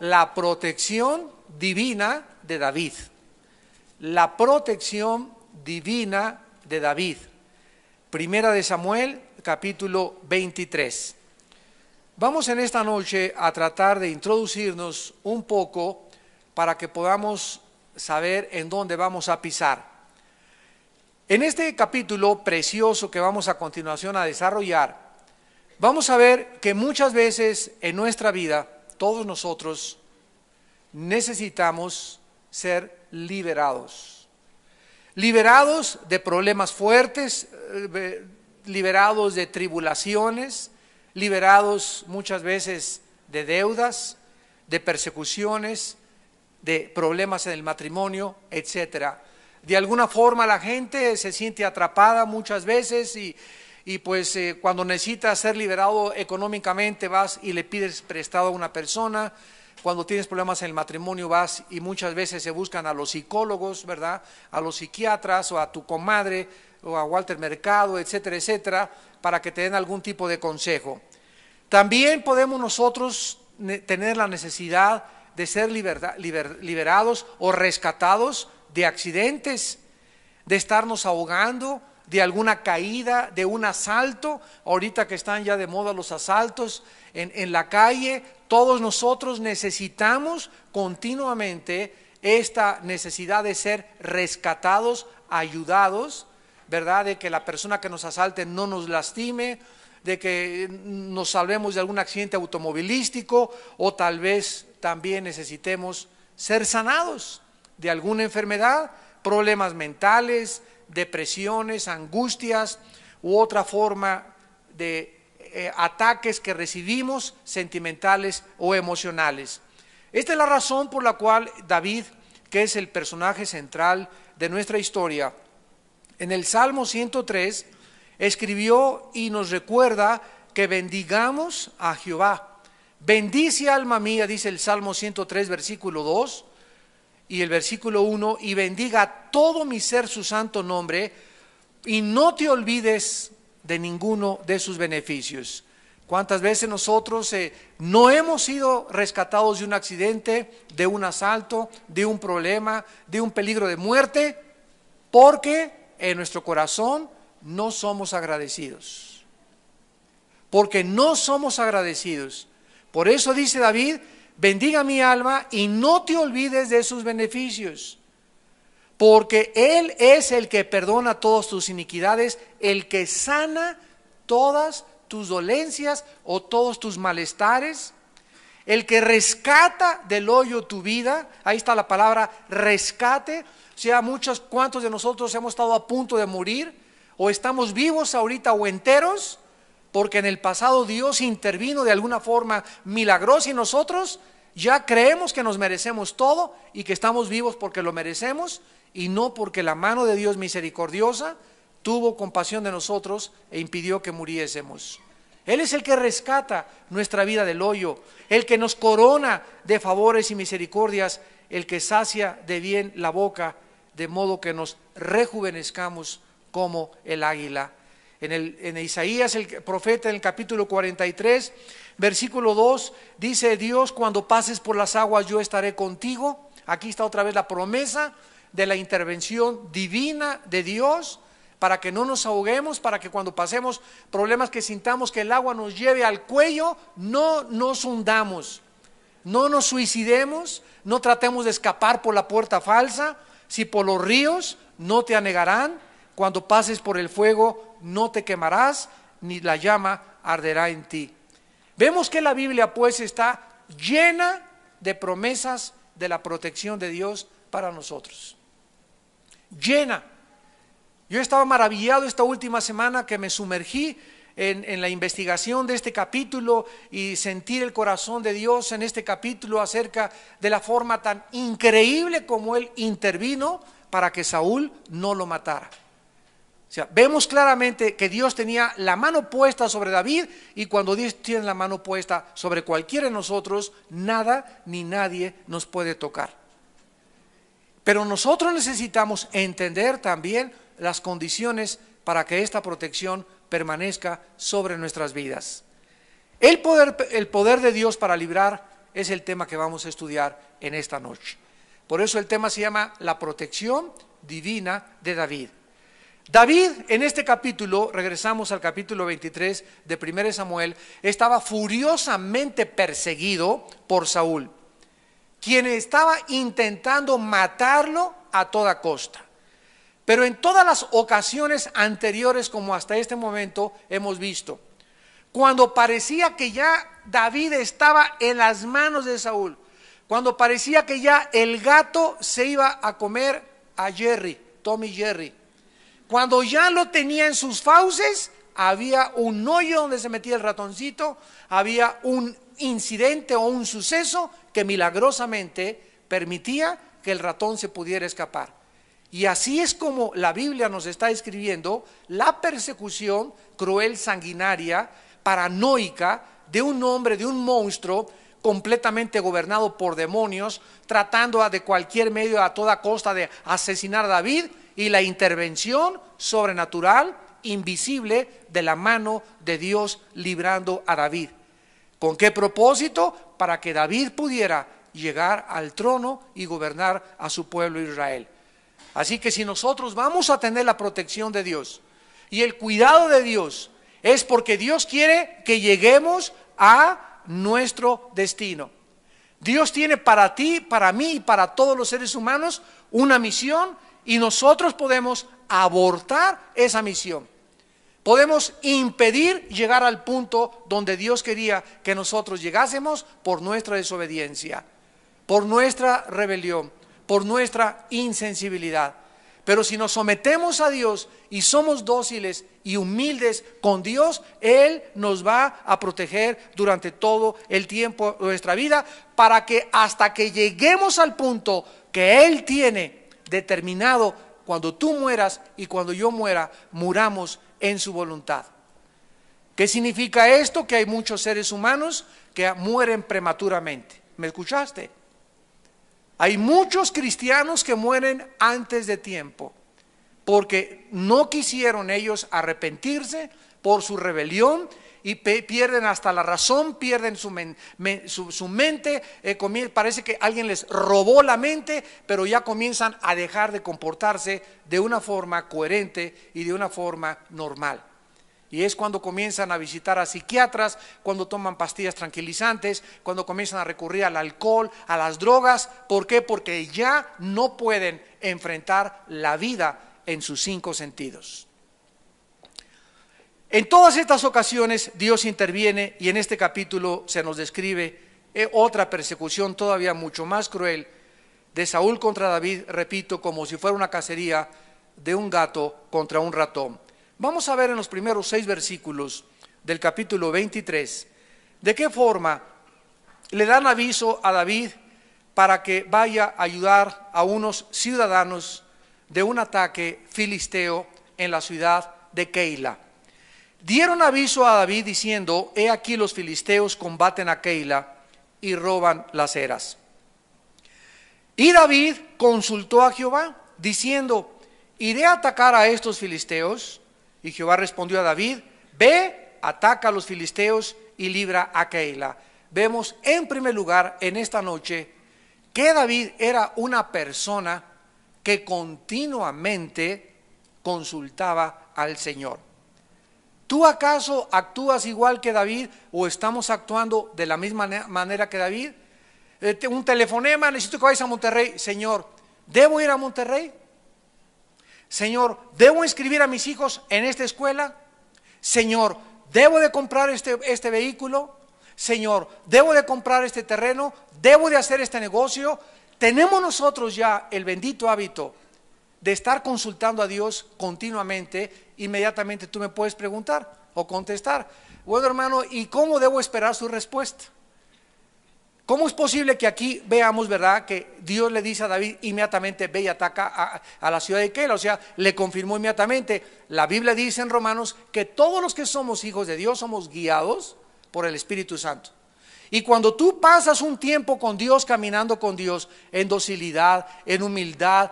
la protección divina de David. La protección divina de David. Primera de Samuel, capítulo 23. Vamos en esta noche a tratar de introducirnos un poco para que podamos saber en dónde vamos a pisar. En este capítulo precioso que vamos a continuación a desarrollar, vamos a ver que muchas veces en nuestra vida todos nosotros necesitamos ser liberados. Liberados de problemas fuertes, eh, liberados de tribulaciones, liberados muchas veces de deudas, de persecuciones, de problemas en el matrimonio, etcétera. De alguna forma la gente se siente atrapada muchas veces y, y pues eh, cuando necesitas ser liberado económicamente vas y le pides prestado a una persona, cuando tienes problemas en el matrimonio vas y muchas veces se buscan a los psicólogos, ¿verdad? A los psiquiatras o a tu comadre o a Walter Mercado, etcétera, etcétera, para que te den algún tipo de consejo. También podemos nosotros tener la necesidad de ser liberados o rescatados de accidentes, de estarnos ahogando, de alguna caída, de un asalto, ahorita que están ya de moda los asaltos en, la calle, todos nosotros necesitamos continuamente esta necesidad de ser rescatados, ayudados, ¿verdad? De que la persona que nos asalte no nos lastime, de que nos salvemos de algún accidente automovilístico o tal vez también necesitemos ser sanados de alguna enfermedad, problemas mentales, depresiones, angustias u otra forma de eh, ataques que recibimos sentimentales o emocionales. Esta es la razón por la cual David, que es el personaje central de nuestra historia, en el Salmo 103 escribió y nos recuerda que bendigamos a Jehová. Bendice alma mía, dice el Salmo 103, versículo 2, y el versículo 1, y bendiga todo mi ser su santo nombre, y no te olvides de ninguno de sus beneficios. ¿Cuántas veces nosotros eh, no hemos sido rescatados de un accidente, de un asalto, de un problema, de un peligro de muerte? Porque en nuestro corazón no somos agradecidos. Porque no somos agradecidos. Por eso dice David, bendiga mi alma y no te olvides de sus beneficios. Porque Él es el que perdona todas tus iniquidades, el que sana todas tus dolencias o todos tus malestares, el que rescata del hoyo tu vida. Ahí está la palabra rescate. O sea, muchos, cuantos de nosotros hemos estado a punto de morir o estamos vivos ahorita o enteros porque en el pasado Dios intervino de alguna forma milagrosa y nosotros ya creemos que nos merecemos todo y que estamos vivos porque lo merecemos y no porque la mano de Dios misericordiosa tuvo compasión de nosotros e impidió que muriésemos. Él es el que rescata nuestra vida del hoyo, el que nos corona de favores y misericordias, el que sacia de bien la boca, de modo que nos rejuvenezcamos como el águila. En, el, en Isaías, el profeta, en el capítulo 43, versículo 2, dice Dios, cuando pases por las aguas yo estaré contigo. Aquí está otra vez la promesa de la intervención divina de Dios para que no nos ahoguemos, para que cuando pasemos problemas que sintamos que el agua nos lleve al cuello, no nos hundamos, no nos suicidemos, no tratemos de escapar por la puerta falsa, si por los ríos no te anegarán, cuando pases por el fuego, no te quemarás, ni la llama arderá en ti. Vemos que la Biblia pues está llena de promesas de la protección de Dios para nosotros. Llena. Yo estaba maravillado esta última semana que me sumergí en, en, la investigación de este capítulo y sentir el corazón de Dios en este capítulo acerca de la forma tan increíble como Él intervino para que Saúl no lo matara vemos claramente que Dios tenía la mano puesta sobre David y cuando Dios tiene la mano puesta sobre cualquiera de nosotros, nada ni nadie nos puede tocar. Pero nosotros necesitamos entender también las condiciones para que esta protección permanezca sobre nuestras vidas. El poder, el poder de Dios para librar es el tema que vamos a estudiar en esta noche. Por eso el tema se llama la protección divina de David. David, en este capítulo, regresamos al capítulo 23 de 1 Samuel, estaba furiosamente perseguido por Saúl, quien estaba intentando matarlo a toda costa. Pero en todas las ocasiones anteriores, como hasta este momento, hemos visto, cuando parecía que ya David estaba en las manos de Saúl, cuando parecía que ya el gato se iba a comer a Jerry, Tommy Jerry, cuando ya lo tenía en sus fauces, había un hoyo donde se metía el ratoncito, había un incidente o un suceso que milagrosamente permitía que el ratón se pudiera escapar. Y así es como la Biblia nos está describiendo la persecución cruel, sanguinaria, paranoica de un hombre, de un monstruo completamente gobernado por demonios, tratando de cualquier medio, a toda costa, de asesinar a David y la intervención sobrenatural, invisible, de la mano de Dios librando a David. ¿Con qué propósito? Para que David pudiera llegar al trono y gobernar a su pueblo Israel. Así que si nosotros vamos a tener la protección de Dios y el cuidado de Dios, es porque Dios quiere que lleguemos a nuestro destino. Dios tiene para ti, para mí y para todos los seres humanos una misión y nosotros podemos abortar esa misión. Podemos impedir llegar al punto donde Dios quería que nosotros llegásemos por nuestra desobediencia, por nuestra rebelión, por nuestra insensibilidad. Pero si nos sometemos a Dios y somos dóciles y humildes con Dios, Él nos va a proteger durante todo el tiempo de nuestra vida para que hasta que lleguemos al punto que Él tiene determinado cuando tú mueras y cuando yo muera, muramos en su voluntad. ¿Qué significa esto? Que hay muchos seres humanos que mueren prematuramente. ¿Me escuchaste? Hay muchos cristianos que mueren antes de tiempo, porque no quisieron ellos arrepentirse por su rebelión y pierden hasta la razón, pierden su, mente, eh, parece que alguien les robó la mente, pero ya comienzan a dejar de comportarse de una forma coherente y de una forma normal. Y es cuando comienzan a visitar a psiquiatras, cuando toman pastillas tranquilizantes, cuando comienzan a recurrir al alcohol, a las drogas. ¿Por qué? Porque ya no pueden enfrentar la vida en sus cinco sentidos. En todas estas ocasiones Dios interviene y en este capítulo se nos describe eh, otra persecución todavía mucho más cruel de Saúl contra David, repito, como si fuera una cacería de un gato contra un ratón. Vamos a ver en los primeros seis versículos del capítulo 23 de qué forma le dan aviso a David para que vaya a ayudar a unos ciudadanos de un ataque filisteo en la ciudad de Keila. Dieron aviso a David diciendo, he aquí los filisteos combaten a Keila y roban las eras. Y David consultó a Jehová, diciendo, ¿iré a atacar a estos filisteos? Y Jehová respondió a David, ve, ataca a los filisteos y libra a Keila. Vemos en primer lugar en esta noche que David era una persona que continuamente consultaba al Señor. ¿Tú acaso actúas igual que David o estamos actuando de la misma manera que David? Este, un telefonema, necesito que vayas a Monterrey. Señor, ¿debo ir a Monterrey? Señor, ¿debo inscribir a mis hijos en esta escuela? Señor, ¿debo de comprar este, este vehículo? Señor, ¿debo de comprar este terreno? ¿Debo de hacer este negocio? Tenemos nosotros ya el bendito hábito de estar consultando a Dios continuamente, inmediatamente tú me puedes preguntar o contestar. Bueno, hermano, ¿y cómo debo esperar su respuesta? ¿Cómo es posible que aquí veamos, verdad, que Dios le dice a David inmediatamente, ve y ataca a, la ciudad de Kela? O sea, le confirmó inmediatamente. La Biblia dice en Romanos que todos los que somos hijos de Dios somos guiados por el Espíritu Santo. Y cuando tú pasas un tiempo con Dios, caminando con Dios, en docilidad, en humildad,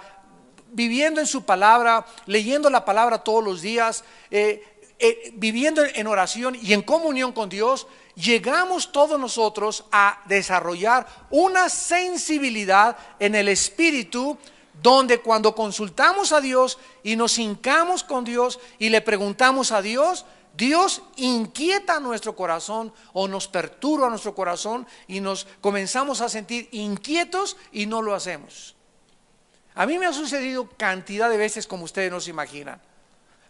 viviendo en su palabra, leyendo la palabra todos los días, eh, eh, viviendo en oración y en comunión con Dios, llegamos todos nosotros a desarrollar una sensibilidad en el espíritu donde cuando consultamos a Dios y nos hincamos con Dios y le preguntamos a Dios, Dios inquieta nuestro corazón o nos perturba nuestro corazón y nos comenzamos a sentir inquietos y no lo hacemos. A mí me ha sucedido cantidad de veces como ustedes no se imaginan.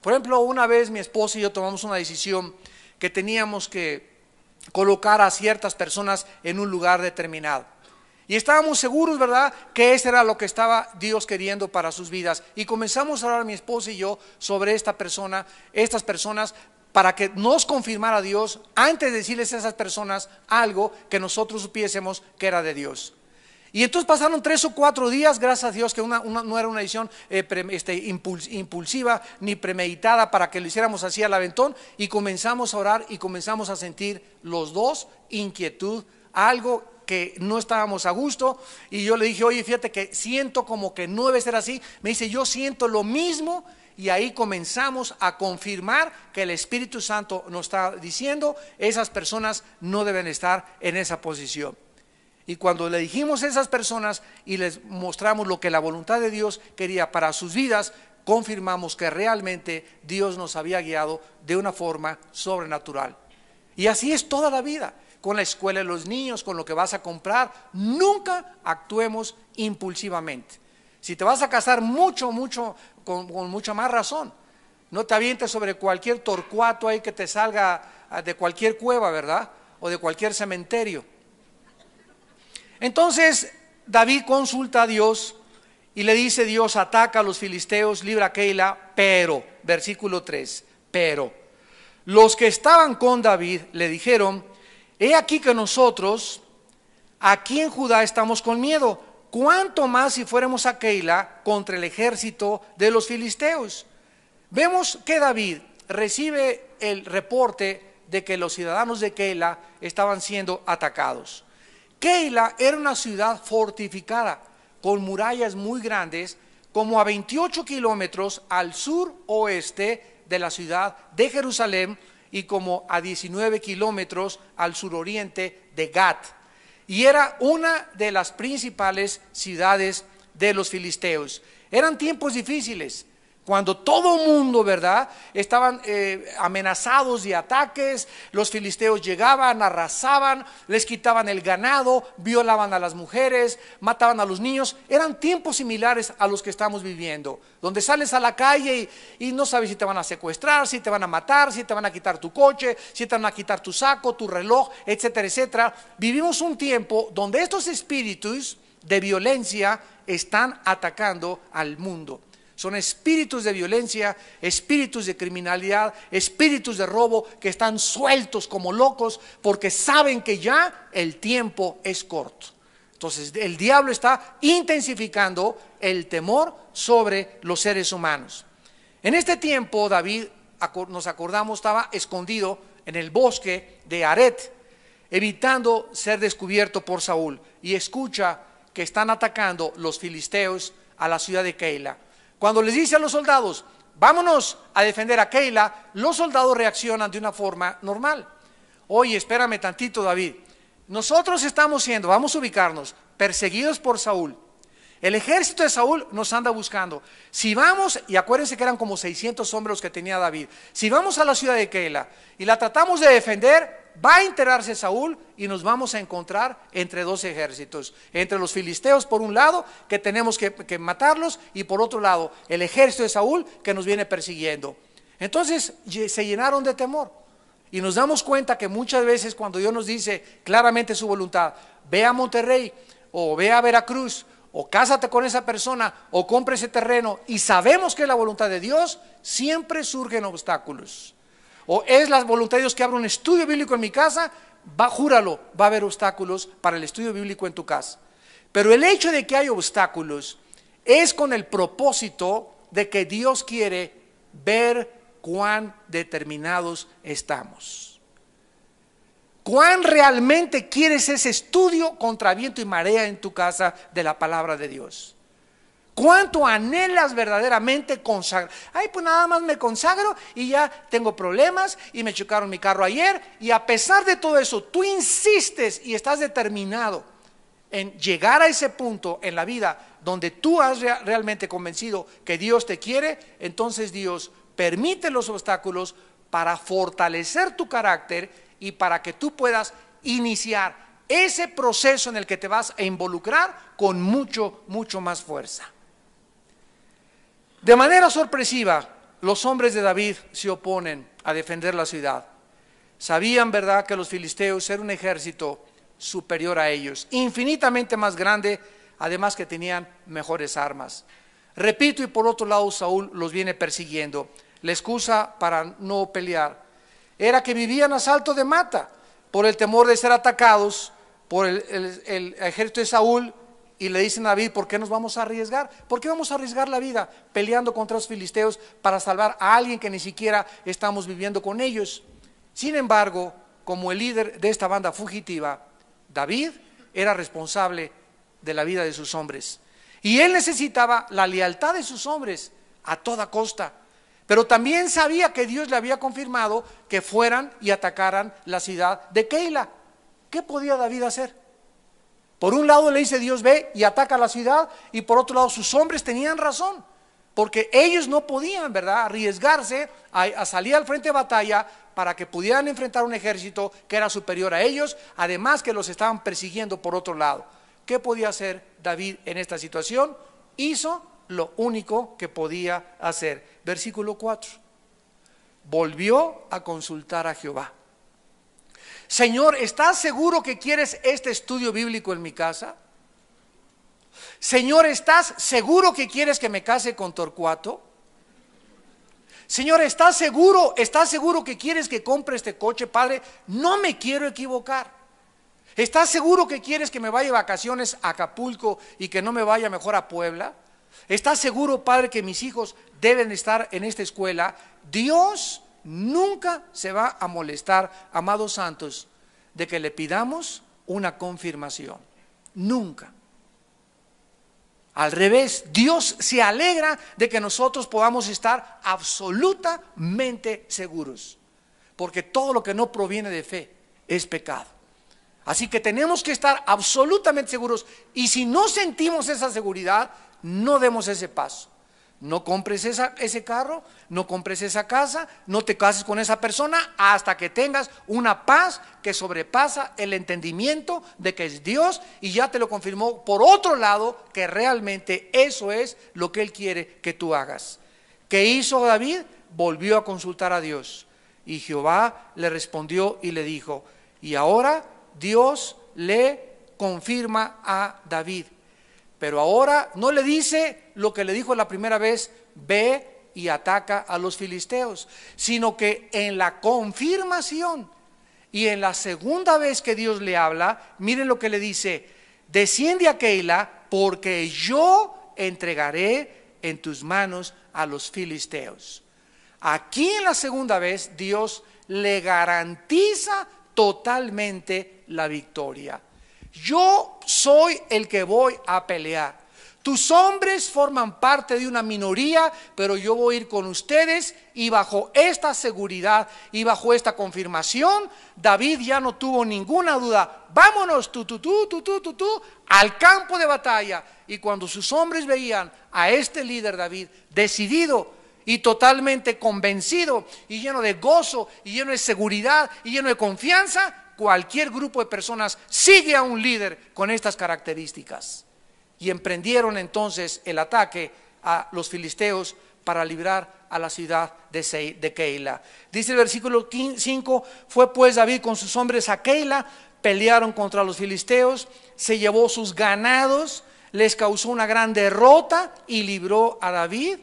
Por ejemplo, una vez mi esposa y yo tomamos una decisión que teníamos que colocar a ciertas personas en un lugar determinado. Y estábamos seguros, ¿verdad?, que eso era lo que estaba Dios queriendo para sus vidas. Y comenzamos a hablar mi esposa y yo sobre esta persona, estas personas, para que nos confirmara Dios antes de decirles a esas personas algo que nosotros supiésemos que era de Dios. Y entonces pasaron tres o cuatro días, gracias a Dios, que una, no era una decisión eh, este, impulsiva ni premeditada para que lo hiciéramos así al aventón, y comenzamos a orar y comenzamos a sentir los dos inquietud, algo que no estábamos a gusto, y yo le dije, oye, fíjate que siento como que no debe ser así, me dice, yo siento lo mismo, y ahí comenzamos a confirmar que el Espíritu Santo nos está diciendo, esas personas no deben estar en esa posición. Y cuando le dijimos a esas personas y les mostramos lo que la voluntad de Dios quería para sus vidas, confirmamos que realmente Dios nos había guiado de una forma sobrenatural. Y así es toda la vida, con la escuela de los niños, con lo que vas a comprar. Nunca actuemos impulsivamente. Si te vas a casar mucho, mucho, con, con mucha más razón. No te avientes sobre cualquier torcuato ahí que te salga ah, de cualquier cueva, ¿verdad? O de cualquier cementerio. Entonces David consulta a Dios y le dice Dios, ataca a los filisteos, libra a Keila, pero, versículo 3, pero los que estaban con David le dijeron, he aquí que nosotros aquí en Judá estamos con miedo, cuánto más si fuéramos a Keila contra el ejército de los filisteos. Vemos que David recibe el reporte de que los ciudadanos de Keila estaban siendo atacados. Keila era una ciudad fortificada, con murallas muy grandes, como a 28 kilómetros al sur oeste de la ciudad de Jerusalén y como a 19 kilómetros al suroriente de Gat. Y era una de las principales ciudades de los filisteos. Eran tiempos difíciles. Cuando todo mundo, ¿verdad? Estaban eh, amenazados de ataques, los filisteos llegaban, arrasaban, les quitaban el ganado, violaban a las mujeres, mataban a los niños. Eran tiempos similares a los que estamos viviendo, donde sales a la calle y no sabes si te van a secuestrar, si te van a matar, si te van a quitar tu coche, si te van a quitar tu saco, tu reloj, etcétera, etcétera. Vivimos un tiempo donde estos espíritus de violencia están atacando al mundo. Son espíritus de violencia, espíritus de criminalidad, espíritus de robo que están sueltos como locos porque saben que ya el tiempo es corto. Entonces el diablo está intensificando el temor sobre los seres humanos. En este tiempo David, nos acordamos, estaba escondido en el bosque de Aret, evitando ser descubierto por Saúl. Y escucha que están atacando los filisteos a la ciudad de Keila. Cuando les dice a los soldados, vámonos a defender a Keila, los soldados reaccionan de una forma normal. Oye, espérame tantito, David. Nosotros estamos siendo, vamos a ubicarnos, perseguidos por Saúl. El ejército de Saúl nos anda buscando. Si vamos, y acuérdense que eran como 600 hombres que tenía David, si vamos a la ciudad de Keila y la tratamos de defender, va a enterarse Saúl y nos vamos a encontrar entre dos ejércitos, entre los filisteos por un lado, que tenemos que, matarlos, y por otro lado, el ejército de Saúl que nos viene persiguiendo. Entonces se llenaron de temor y nos damos cuenta que muchas veces cuando Dios nos dice claramente su voluntad, ve a Monterrey o ve a Veracruz o cásate con esa persona o compre ese terreno y sabemos que es la voluntad de Dios, siempre surgen obstáculos o es las voluntad de Dios que abra un estudio bíblico en mi casa, va, júralo, va a haber obstáculos para el estudio bíblico en tu casa. Pero el hecho de que hay obstáculos es con el propósito de que Dios quiere ver cuán determinados estamos. ¿Cuán realmente quieres ese estudio contra viento y marea en tu casa de la palabra de Dios? ¿Cuánto anhelas verdaderamente consagrar? Ay, pues nada más me consagro y ya tengo problemas y me chocaron mi carro ayer y a pesar de todo eso, tú insistes y estás determinado en llegar a ese punto en la vida donde tú has realmente convencido que Dios te quiere, entonces Dios permite los obstáculos para fortalecer tu carácter y para que tú puedas iniciar ese proceso en el que te vas a involucrar con mucho, mucho más fuerza. De manera sorpresiva, los hombres de David se oponen a defender la ciudad. Sabían, ¿verdad?, que los filisteos eran un ejército superior a ellos, infinitamente más grande, además que tenían mejores armas. Repito, y por otro lado, Saúl los viene persiguiendo. La excusa para no pelear era que vivían a salto de mata por el temor de ser atacados por el, el ejército de Saúl y le dicen a David, ¿por qué nos vamos a arriesgar? ¿Por qué vamos a arriesgar la vida peleando contra los filisteos para salvar a alguien que ni siquiera estamos viviendo con ellos? Sin embargo, como el líder de esta banda fugitiva, David era responsable de la vida de sus hombres. Y él necesitaba la lealtad de sus hombres a toda costa. Pero también sabía que Dios le había confirmado que fueran y atacaran la ciudad de Keila. ¿Qué podía David hacer? Por un lado le dice Dios ve y ataca la ciudad y por otro lado sus hombres tenían razón. Porque ellos no podían, ¿verdad?, arriesgarse a, a salir al frente de batalla para que pudieran enfrentar un ejército que era superior a ellos, además que los estaban persiguiendo por otro lado. ¿Qué podía hacer David en esta situación? Hizo lo único que podía hacer. Versículo 4. Volvió a consultar a Jehová. Señor, ¿estás seguro que quieres este estudio bíblico en mi casa? Señor, ¿estás seguro que quieres que me case con Torcuato? Señor, ¿estás seguro? ¿Estás seguro que quieres que compre este coche, Padre? No me quiero equivocar. ¿Estás seguro que quieres que me vaya de vacaciones a Acapulco y que no me vaya mejor a Puebla? ¿Estás seguro, Padre, que mis hijos deben estar en esta escuela? Dios nunca se va a molestar, amados santos, de que le pidamos una confirmación. Nunca. Al revés, Dios se alegra de que nosotros podamos estar absolutamente seguros, porque todo lo que no proviene de fe es pecado. Así que tenemos que estar absolutamente seguros y si no sentimos esa seguridad, no demos ese paso. No compres esa, ese carro, no compres esa casa, no te cases con esa persona hasta que tengas una paz que sobrepasa el entendimiento de que es Dios y ya te lo confirmó por otro lado que realmente eso es lo que Él quiere que tú hagas. ¿Qué hizo David? Volvió a consultar a Dios y Jehová le respondió y le dijo, y ahora Dios le confirma a David pero ahora no le dice lo que le dijo la primera vez, ve y ataca a los filisteos, sino que en la confirmación y en la segunda vez que Dios le habla, miren lo que le dice, desciende a Keila porque yo entregaré en tus manos a los filisteos. Aquí en la segunda vez Dios le garantiza totalmente la victoria. Yo soy el que voy a pelear. Tus hombres forman parte de una minoría, pero yo voy a ir con ustedes y bajo esta seguridad y bajo esta confirmación, David ya no tuvo ninguna duda. Vámonos, tú, tú, tú, tú, tú, tú, al campo de batalla. Y cuando sus hombres veían a este líder David decidido y totalmente convencido y lleno de gozo y lleno de seguridad y lleno de confianza, cualquier grupo de personas sigue a un líder con estas características. Y emprendieron entonces el ataque a los filisteos para librar a la ciudad de, Keila. Dice el versículo 5, fue pues David con sus hombres a Keila, pelearon contra los filisteos, se llevó sus ganados, les causó una gran derrota y libró a David,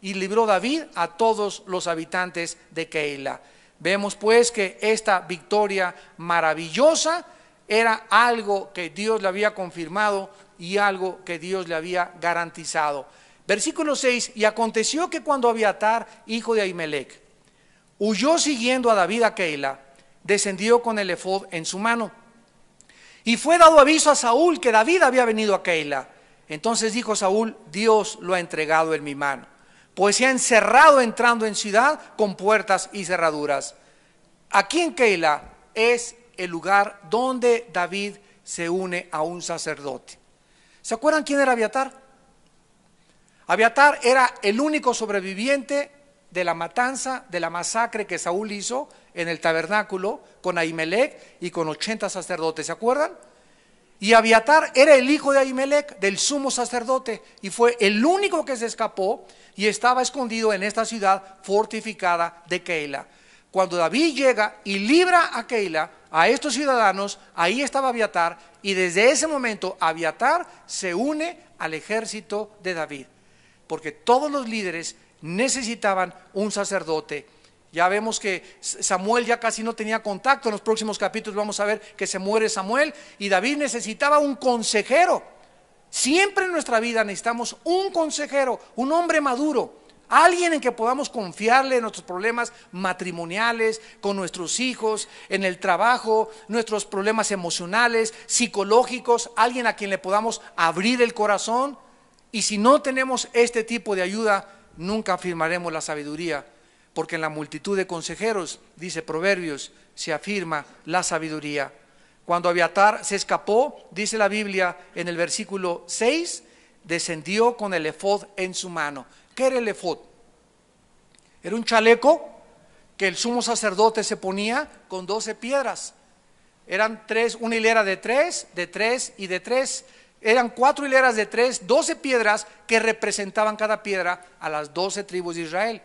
y libró David a todos los habitantes de Keila. Vemos pues que esta victoria maravillosa era algo que Dios le había confirmado y algo que Dios le había garantizado. Versículo 6, y aconteció que cuando Abiatar, hijo de Ahimelech, huyó siguiendo a David a Keila, descendió con el efod en su mano. Y fue dado aviso a Saúl que David había venido a Keila. Entonces dijo Saúl, Dios lo ha entregado en mi mano pues se ha encerrado entrando en ciudad con puertas y cerraduras. Aquí en Keila es el lugar donde David se une a un sacerdote. ¿Se acuerdan quién era Abiatar? Abiatar era el único sobreviviente de la matanza, de la masacre que Saúl hizo en el tabernáculo con Ahimelech y con 80 sacerdotes. ¿Se acuerdan? Y Abiatar era el hijo de Ahimelech, del sumo sacerdote, y fue el único que se escapó y estaba escondido en esta ciudad fortificada de Keila. Cuando David llega y libra a Keila, a estos ciudadanos, ahí estaba Abiatar, y desde ese momento Abiatar se une al ejército de David, porque todos los líderes necesitaban un sacerdote ya vemos que Samuel ya casi no tenía contacto. En los próximos capítulos vamos a ver que se muere Samuel y David necesitaba un consejero. Siempre en nuestra vida necesitamos un consejero, un hombre maduro, alguien en que podamos confiarle en nuestros problemas matrimoniales, con nuestros hijos, en el trabajo, nuestros problemas emocionales, psicológicos, alguien a quien le podamos abrir el corazón. Y si no tenemos este tipo de ayuda, nunca afirmaremos la sabiduría porque en la multitud de consejeros, dice Proverbios, se afirma la sabiduría. Cuando aviatar se escapó, dice la Biblia en el versículo 6, descendió con el efod en su mano. ¿Qué era el efod? Era un chaleco que el sumo sacerdote se ponía con doce piedras. Eran tres, una hilera de tres, de tres y de tres. Eran cuatro hileras de tres, doce piedras que representaban cada piedra a las doce tribus de Israel.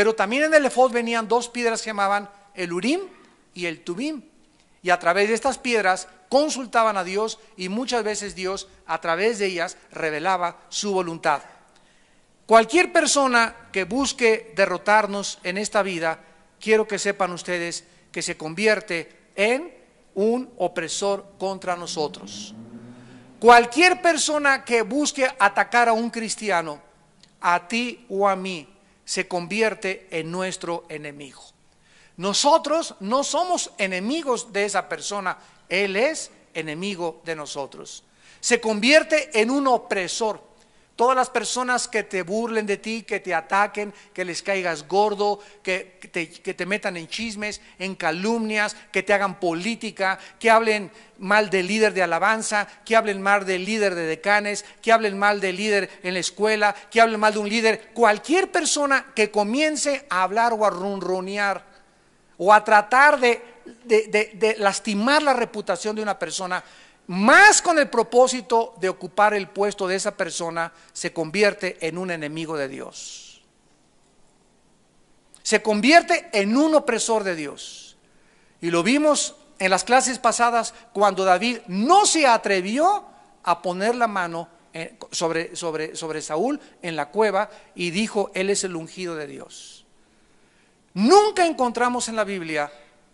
Pero también en el efod venían dos piedras que llamaban el Urim y el Tubim. Y a través de estas piedras consultaban a Dios y muchas veces Dios a través de ellas revelaba su voluntad. Cualquier persona que busque derrotarnos en esta vida, quiero que sepan ustedes que se convierte en un opresor contra nosotros. Cualquier persona que busque atacar a un cristiano, a ti o a mí, se convierte en nuestro enemigo. Nosotros no somos enemigos de esa persona, Él es enemigo de nosotros. Se convierte en un opresor. Todas las personas que te burlen de ti, que te ataquen, que les caigas gordo, que te, metan en chismes, en calumnias, que te hagan política, que hablen mal del líder de alabanza, que hablen mal del líder de decanes, que hablen mal del líder en la escuela, que hablen mal de un líder. Cualquier persona que comience a hablar o a ronronear o a tratar de lastimar la reputación de una persona, más con el propósito de ocupar el puesto de esa persona, se convierte en un enemigo de Dios. Se convierte en un opresor de Dios. Y lo vimos en las clases pasadas cuando David no se atrevió a poner la mano eh, sobre, sobre, sobre Saúl en la cueva y dijo, Él es el ungido de Dios. Nunca encontramos en la Biblia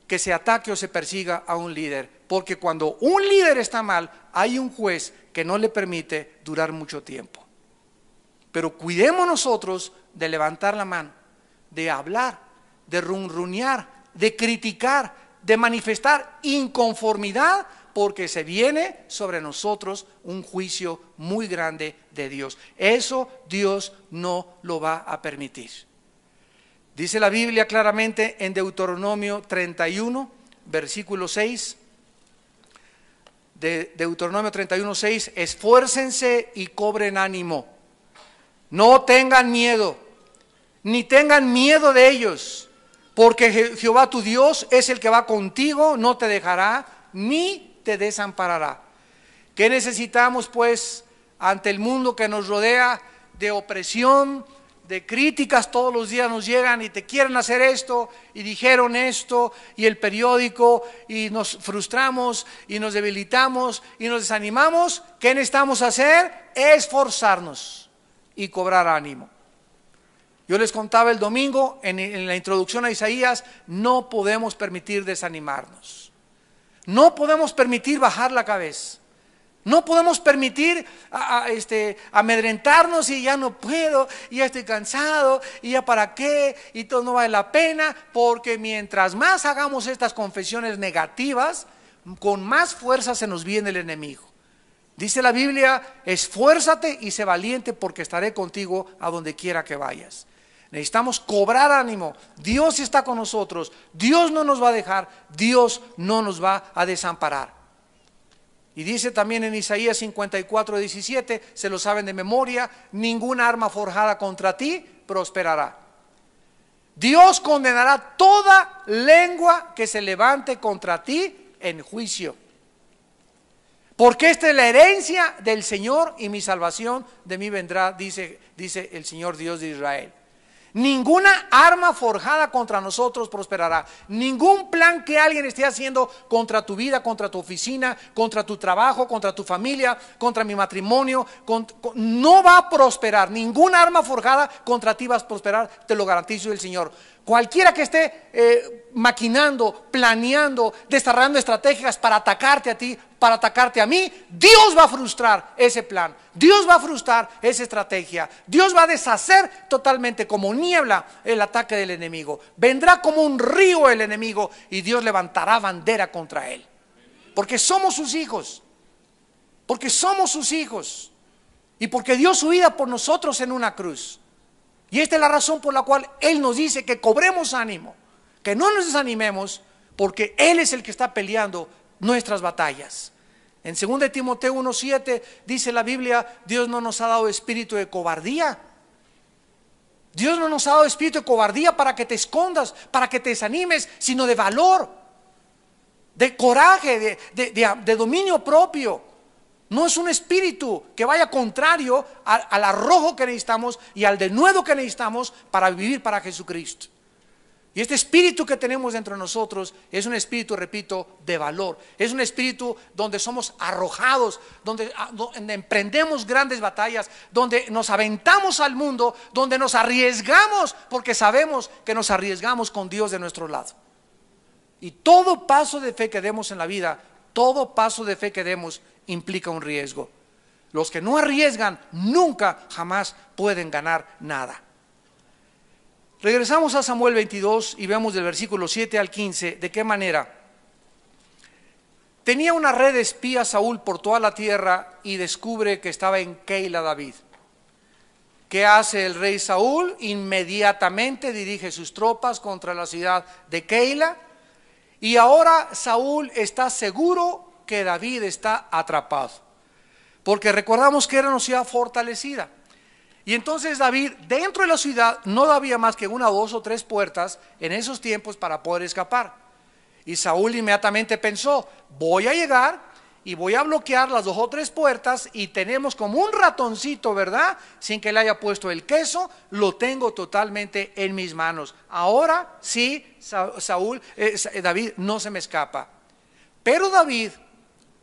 que se ataque o se persiga a un líder, porque cuando un líder está mal, hay un juez que no le permite durar mucho tiempo. Pero cuidemos nosotros de levantar la mano, de hablar, de runrunear, de criticar, de manifestar inconformidad, porque se viene sobre nosotros un juicio muy grande de Dios. Eso Dios no lo va a permitir. Dice la Biblia claramente en Deuteronomio 31, versículo 6. De Deuteronomio 31, 6, esfuércense y cobren ánimo. No tengan miedo, ni tengan miedo de ellos, porque Jehová tu Dios es el que va contigo, no te dejará ni te desamparará. ¿Qué necesitamos pues ante el mundo que nos rodea de opresión, de críticas todos los días nos llegan y te quieren hacer esto y dijeron esto y el periódico y nos frustramos y nos debilitamos y nos desanimamos, ¿qué necesitamos hacer? Esforzarnos y cobrar ánimo. Yo les contaba el domingo en, en la introducción a Isaías, no podemos permitir desanimarnos. No podemos permitir bajar la cabeza. No podemos permitir a, este, amedrentarnos y ya no puedo, ya estoy cansado, y ya para qué, y todo no vale la pena, porque mientras más hagamos estas confesiones negativas, con más fuerza se nos viene el enemigo. Dice la Biblia, esfuérzate y sé valiente porque estaré contigo a donde quiera que vayas. Necesitamos cobrar ánimo. Dios está con nosotros. Dios no nos va a dejar. Dios no nos va a desamparar. Y dice también en Isaías 54, 17, se lo saben de memoria, ninguna arma forjada contra ti prosperará. Dios condenará toda lengua que se levante contra ti en juicio. Porque esta es la herencia del Señor y mi salvación de mí vendrá, dice, dice el Señor Dios de Israel. Ninguna arma forjada contra nosotros prosperará. Ningún plan que alguien esté haciendo contra tu vida, contra tu oficina, contra tu trabajo, contra tu familia, contra mi matrimonio, no va a prosperar. Ninguna arma forjada contra ti va a prosperar, te lo garantizo el Señor. Cualquiera que esté eh, maquinando, planeando, desarrollando estrategias para atacarte a ti, para atacarte a mí, Dios va a frustrar ese plan, Dios va a frustrar esa estrategia, Dios va a deshacer totalmente como niebla el ataque del enemigo, vendrá como un río el enemigo y Dios levantará bandera contra él, porque somos sus hijos, porque somos sus hijos y porque Dios su vida por nosotros en una cruz. Y esta es la razón por la cual Él nos dice que cobremos ánimo, que no nos desanimemos, porque Él es el que está peleando nuestras batallas. En 2 Timoteo 1.7 dice la Biblia, Dios no nos ha dado espíritu de cobardía. Dios no nos ha dado espíritu de cobardía para que te escondas, para que te desanimes, sino de valor, de coraje, de, dominio propio. No es un espíritu que vaya contrario al, al arrojo que necesitamos y al denuedo que necesitamos para vivir para Jesucristo. Y este espíritu que tenemos dentro de nosotros es un espíritu, repito, de valor. Es un espíritu donde somos arrojados, ah, donde, emprendemos grandes batallas, donde nos aventamos al mundo, donde nos arriesgamos, porque sabemos que nos arriesgamos con Dios de nuestro lado. Y todo paso de fe que demos en la vida, todo paso de fe que demos implica un riesgo. Los que no arriesgan nunca, jamás pueden ganar nada. Regresamos a Samuel 22 y vemos del versículo 7 al 15 de qué manera. Tenía una red de espías Saúl por toda la tierra y descubre que estaba en Keila David. ¿Qué hace el rey Saúl? Inmediatamente dirige sus tropas contra la ciudad de Keila. Y ahora Saúl está seguro que David está atrapado. Porque recordamos que era una ciudad fortalecida. Y entonces David, dentro de la ciudad, no había más que una, dos o tres puertas en esos tiempos para poder escapar. Y Saúl inmediatamente pensó, voy a llegar y voy a bloquear las dos o tres puertas y tenemos como un ratoncito, ¿verdad? Sin que le haya puesto el queso, lo tengo totalmente en mis manos. Ahora sí, Saúl, eh, eh, David no se me escapa. Pero David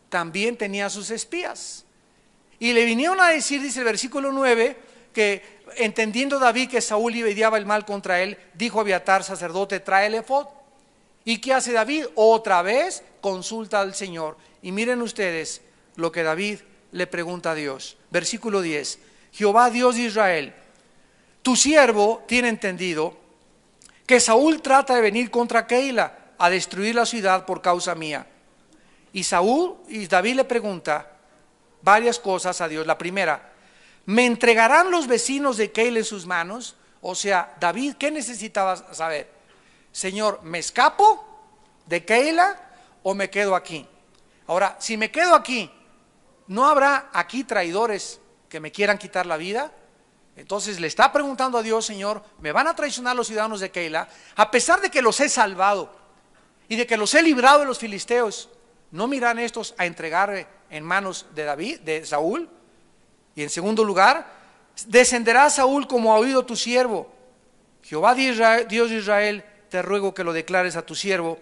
también tenía sus espías. Y le vinieron a decir, dice el versículo 9, que entendiendo David que Saúl ideaba el mal contra él, dijo a Abiatar, sacerdote, trae el efod. ¿Y qué hace David? Otra vez consulta al Señor. Y miren ustedes lo que David le pregunta a Dios. Versículo 10. Jehová Dios de Israel, tu siervo tiene entendido que Saúl trata de venir contra Keila a destruir la ciudad por causa mía. Y Saúl y David le pregunta varias cosas a Dios. La primera, ¿Me entregarán los vecinos de Keila en sus manos? O sea, David, ¿qué necesitaba saber? Señor, ¿me escapo de Keila o me quedo aquí? Ahora, si me quedo aquí, ¿no habrá aquí traidores que me quieran quitar la vida? Entonces le está preguntando a Dios, Señor, ¿me van a traicionar los ciudadanos de Keila? A pesar de que los he salvado y de que los he librado de los filisteos, ¿no miran estos a entregar en manos de David, de Saúl? Y en segundo lugar, descenderá Saúl como ha oído tu siervo. Jehová Dios de Israel, te ruego que lo declares a tu siervo.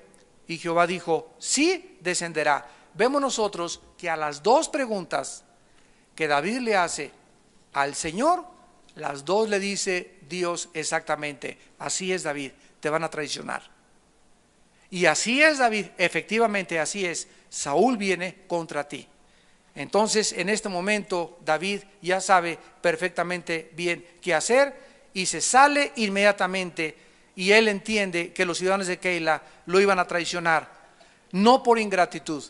Y Jehová dijo, sí, descenderá. Vemos nosotros que a las dos preguntas que David le hace al Señor, las dos le dice Dios exactamente, así es David, te van a traicionar. Y así es David, efectivamente así es, Saúl viene contra ti. Entonces, en este momento, David ya sabe perfectamente bien qué hacer y se sale inmediatamente y él entiende que los ciudadanos de Keila lo iban a traicionar, no por ingratitud,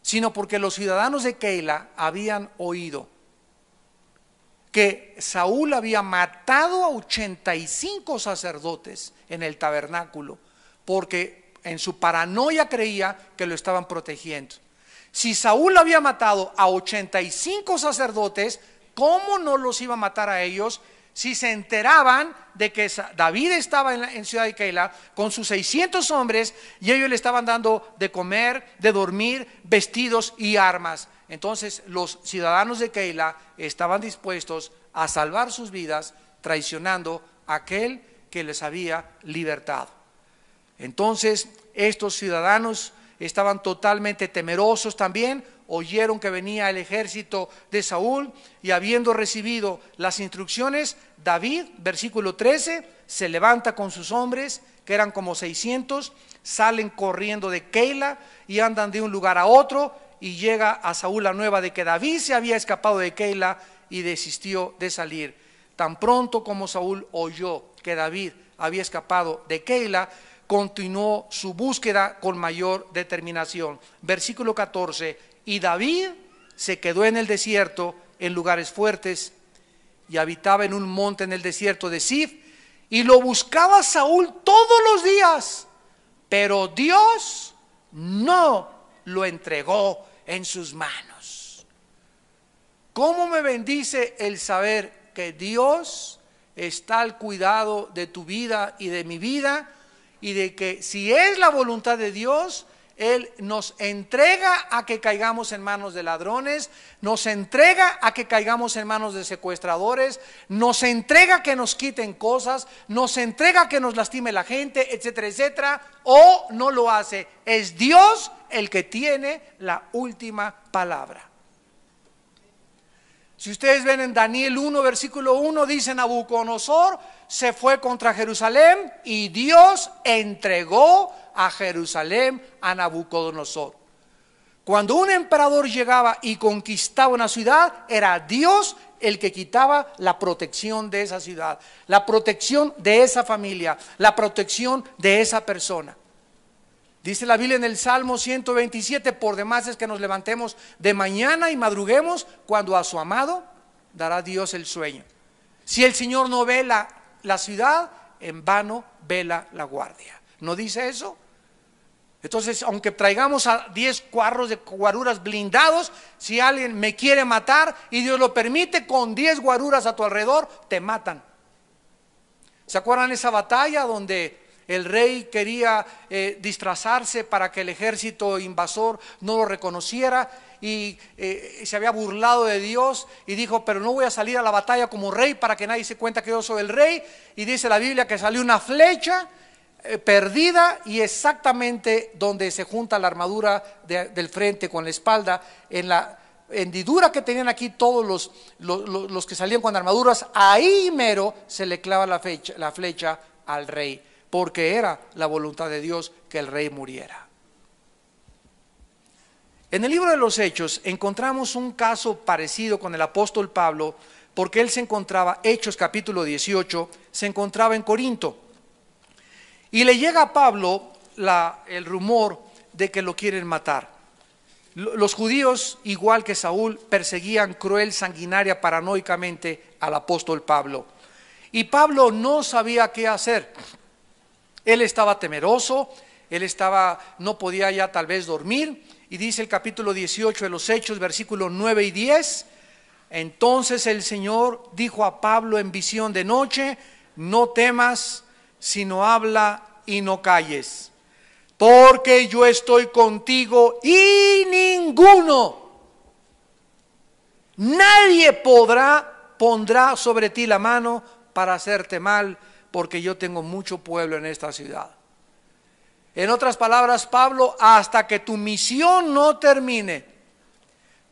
sino porque los ciudadanos de Keila habían oído que Saúl había matado a 85 sacerdotes en el tabernáculo, porque en su paranoia creía que lo estaban protegiendo. Si Saúl había matado a 85 sacerdotes, ¿cómo no los iba a matar a ellos si se enteraban de que David estaba en, la, Ciudad de Keila con sus 600 hombres y ellos le estaban dando de comer, de dormir, vestidos y armas? Entonces los ciudadanos de Keila estaban dispuestos a salvar sus vidas traicionando a aquel que les había libertado. Entonces estos ciudadanos estaban totalmente temerosos también, oyeron que venía el ejército de Saúl y habiendo recibido las instrucciones, David, versículo 13, se levanta con sus hombres, que eran como 600, salen corriendo de Keila y andan de un lugar a otro y llega a Saúl la nueva de que David se había escapado de Keila y desistió de salir. Tan pronto como Saúl oyó que David había escapado de Keila, continuó su búsqueda con mayor determinación. Versículo 14, y David se quedó en el desierto, en lugares fuertes, y habitaba en un monte en el desierto de Sif, y lo buscaba Saúl todos los días, pero Dios no lo entregó en sus manos. ¿Cómo me bendice el saber que Dios está al cuidado de tu vida y de mi vida? y de que si es la voluntad de Dios, Él nos entrega a que caigamos en manos de ladrones, nos entrega a que caigamos en manos de secuestradores, nos entrega que nos quiten cosas, nos entrega que nos lastime la gente, etcétera, etcétera, o no lo hace. Es Dios el que tiene la última palabra. Si ustedes ven en Daniel 1, versículo 1, dice Nabucodonosor se fue contra Jerusalén y Dios entregó a Jerusalén a Nabucodonosor. Cuando un emperador llegaba y conquistaba una ciudad, era Dios el que quitaba la protección de esa ciudad, la protección de esa familia, la protección de esa persona. Dice la Biblia en el Salmo 127, por demás es que nos levantemos de mañana y madruguemos cuando a su amado dará Dios el sueño. Si el Señor no vela la ciudad, en vano vela la guardia. ¿No dice eso? Entonces, aunque traigamos a 10 cuarros de guaruras blindados, si alguien me quiere matar y Dios lo permite, con 10 guaruras a tu alrededor, te matan. ¿Se acuerdan esa batalla donde el rey quería eh, disfrazarse para que el ejército invasor no lo reconociera y eh, se había burlado de Dios y dijo, pero no voy a salir a la batalla como rey para que nadie se cuenta que yo soy el rey. Y dice la Biblia que salió una flecha eh, perdida y exactamente donde se junta la armadura del frente con la espalda, en la hendidura que tenían aquí todos los, que salían con armaduras, ahí mero se le clava la, la flecha al rey porque era la voluntad de Dios que el rey muriera. En el libro de los Hechos encontramos un caso parecido con el apóstol Pablo, porque él se encontraba, Hechos capítulo 18, se encontraba en Corinto. Y le llega a Pablo el rumor de que lo quieren matar. Los judíos, igual que Saúl, perseguían cruel, sanguinaria, paranoicamente al apóstol Pablo. Y Pablo no sabía qué hacer. Él estaba temeroso, él estaba, no podía ya tal vez dormir. Y dice el capítulo 18 de los Hechos, versículos 9 y 10. Entonces el Señor dijo a Pablo en visión de noche, no temas, sino habla y no calles, porque yo estoy contigo y ninguno, nadie podrá, pondrá sobre ti la mano para hacerte mal, porque yo tengo mucho pueblo en esta ciudad. En otras palabras, Pablo, hasta que tu misión no termine,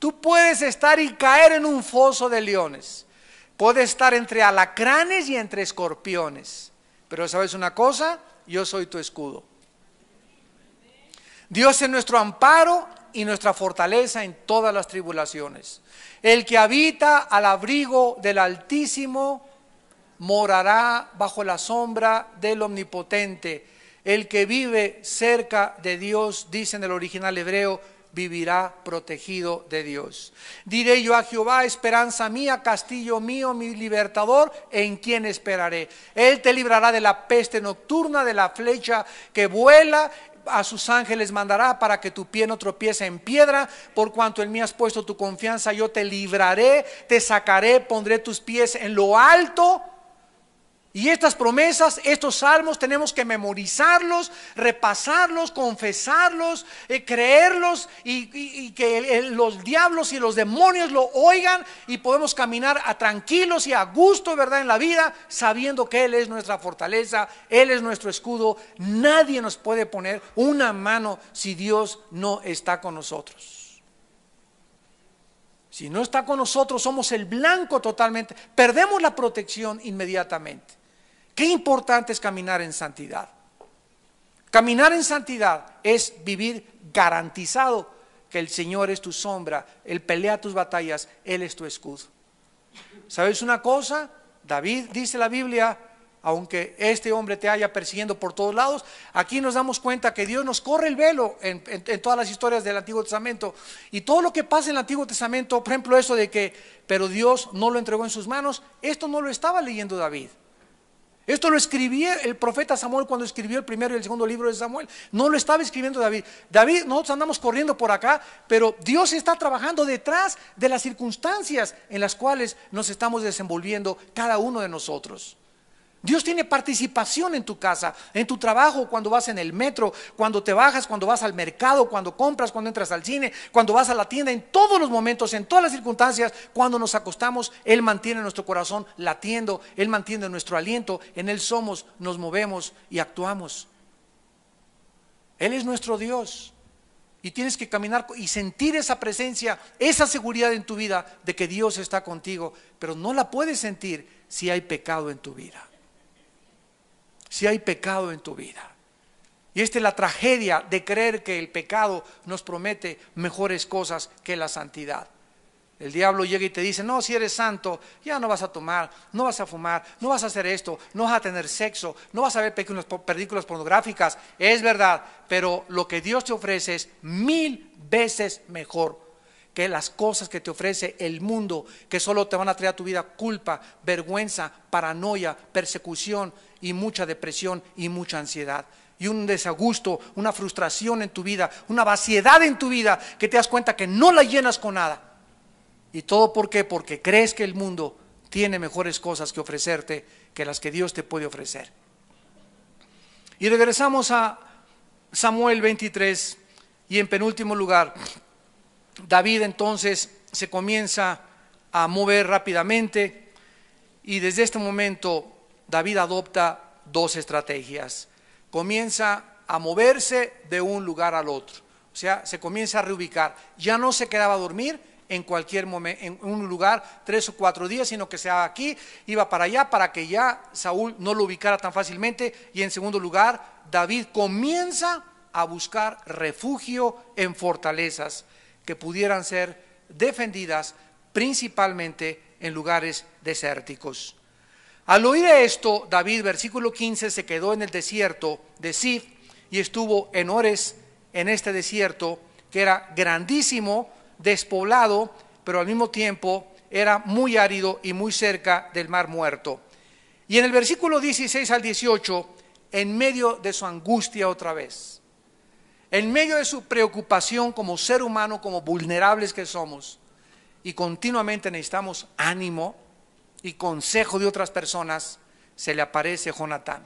tú puedes estar y caer en un foso de leones. Puedes estar entre alacranes y entre escorpiones. Pero sabes una cosa, yo soy tu escudo. Dios es nuestro amparo y nuestra fortaleza en todas las tribulaciones. El que habita al abrigo del Altísimo morará bajo la sombra del Omnipotente. El que vive cerca de Dios, dice en el original hebreo, vivirá protegido de Dios. Diré yo a Jehová, esperanza mía, castillo mío, mi libertador, en quien esperaré. Él te librará de la peste nocturna, de la flecha que vuela, a sus ángeles mandará para que tu pie no tropiece en piedra, por cuanto en mí has puesto tu confianza, yo te libraré, te sacaré, pondré tus pies en lo alto y estas promesas, estos salmos, tenemos que memorizarlos, repasarlos, confesarlos, eh, creerlos y, que los diablos y los demonios lo oigan y podemos caminar a tranquilos y a gusto, ¿verdad? En la vida, sabiendo que Él es nuestra fortaleza, Él es nuestro escudo. Nadie nos puede poner una mano si Dios no está con nosotros. Si no está con nosotros, somos el blanco totalmente. Perdemos la protección inmediatamente. Qué importante es caminar en santidad. Caminar en santidad es vivir garantizado que el Señor es tu sombra, Él pelea tus batallas, Él es tu escudo. ¿Sabes una cosa? David dice la Biblia, aunque este hombre te haya persiguiendo por todos lados, aquí nos damos cuenta que Dios nos corre el velo en, en, todas las historias del Antiguo Testamento. Y todo lo que pasa en el Antiguo Testamento, por ejemplo, eso de que, pero Dios no lo entregó en sus manos, esto no lo estaba leyendo David. Esto lo escribía el profeta Samuel cuando escribió el primero y el segundo libro de Samuel. No lo estaba escribiendo David. David, nosotros andamos corriendo por acá, pero Dios está trabajando detrás de las circunstancias en las cuales nos estamos desenvolviendo cada uno de nosotros. Dios tiene participación en tu casa, en tu trabajo, cuando vas en el metro, cuando te bajas, cuando vas al mercado, cuando compras, cuando entras al cine, cuando vas a la tienda, en todos los momentos, en todas las circunstancias, cuando nos acostamos, Él mantiene nuestro corazón latiendo, Él mantiene nuestro aliento, en Él somos, nos movemos y actuamos. Él es nuestro Dios. Y tienes que caminar y sentir esa presencia, esa seguridad en tu vida de que Dios está contigo, pero no la puedes sentir si hay pecado en tu vida si hay pecado en tu vida. Y esta es la tragedia de creer que el pecado nos promete mejores cosas que la santidad. El diablo llega y te dice, no, si eres santo, ya no vas a tomar, no vas a fumar, no vas a hacer esto, no vas a tener sexo, no vas a ver películas pornográficas. Es verdad, pero lo que Dios te ofrece es mil veces mejor que las cosas que te ofrece el mundo, que solo te van a traer a tu vida culpa, vergüenza, paranoia, persecución y mucha depresión y mucha ansiedad. Y un desagusto, una frustración en tu vida, una vaciedad en tu vida, que te das cuenta que no la llenas con nada. ¿Y todo por qué? Porque crees que el mundo tiene mejores cosas que ofrecerte que las que Dios te puede ofrecer. Y regresamos a Samuel 23 y en penúltimo lugar David entonces se comienza a mover rápidamente y desde este momento David adopta dos estrategias. Comienza a moverse de un lugar al otro, o sea, se comienza a reubicar. Ya no se quedaba a dormir en cualquier momento, en un lugar tres o cuatro días, sino que se aquí, iba para allá para que ya Saúl no lo ubicara tan fácilmente. Y en segundo lugar, David comienza a buscar refugio en fortalezas que pudieran ser defendidas principalmente en lugares desérticos. Al oír esto, David, versículo 15, se quedó en el desierto de Sif y estuvo en Ores, en este desierto, que era grandísimo, despoblado, pero al mismo tiempo era muy árido y muy cerca del mar muerto. Y en el versículo 16 al 18, en medio de su angustia otra vez, en medio de su preocupación como ser humano, como vulnerables que somos, y continuamente necesitamos ánimo y consejo de otras personas, se le aparece Jonatán.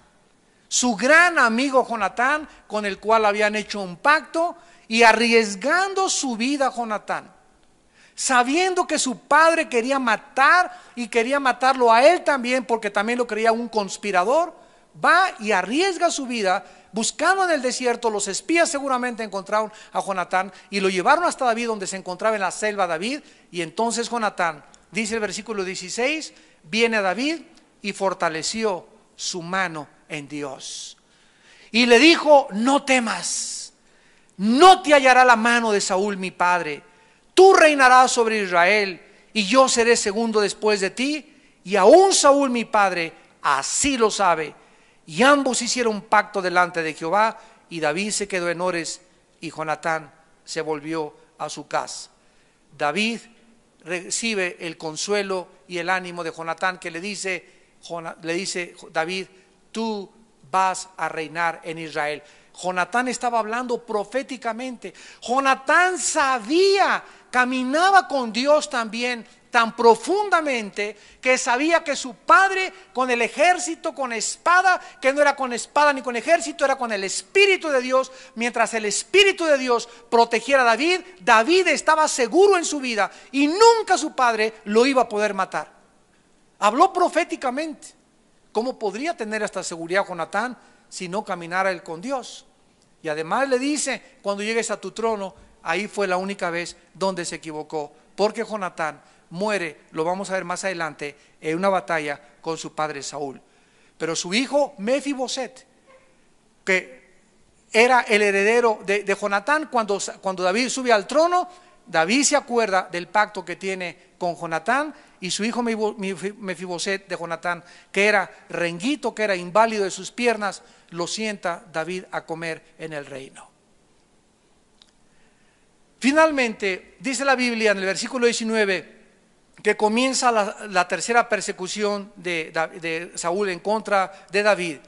Su gran amigo Jonatán, con el cual habían hecho un pacto y arriesgando su vida Jonatán, sabiendo que su padre quería matar y quería matarlo a él también porque también lo creía un conspirador, va y arriesga su vida buscando en el desierto, los espías seguramente encontraron a Jonatán y lo llevaron hasta David, donde se encontraba en la selva David. Y entonces Jonatán, dice el versículo 16, viene a David y fortaleció su mano en Dios. Y le dijo, no temas, no te hallará la mano de Saúl mi padre, tú reinarás sobre Israel y yo seré segundo después de ti. Y aún Saúl mi padre así lo sabe y ambos hicieron pacto delante de Jehová, y David se quedó en Ores, y Jonatán se volvió a su casa. David recibe el consuelo y el ánimo de Jonatán, que le dice, le dice David, tú vas a reinar en Israel. Jonatán estaba hablando proféticamente. Jonatán sabía, caminaba con Dios también tan profundamente que sabía que su padre con el ejército, con espada, que no era con espada ni con ejército, era con el Espíritu de Dios, mientras el Espíritu de Dios protegiera a David, David estaba seguro en su vida y nunca su padre lo iba a poder matar. Habló proféticamente. ¿Cómo podría tener esta seguridad Jonatán si no caminara él con Dios? Y además le dice, cuando llegues a tu trono, ahí fue la única vez donde se equivocó, porque Jonatán muere, lo vamos a ver más adelante, en una batalla con su padre Saúl. Pero su hijo Mefiboset, que era el heredero de, Jonatán, cuando, cuando David sube al trono, David se acuerda del pacto que tiene con Jonatán y su hijo Mefiboset de Jonatán, que era renguito, que era inválido de sus piernas, lo sienta David a comer en el reino. Finalmente, dice la Biblia en el versículo 19, que comienza la, tercera persecución de, Saúl en contra de David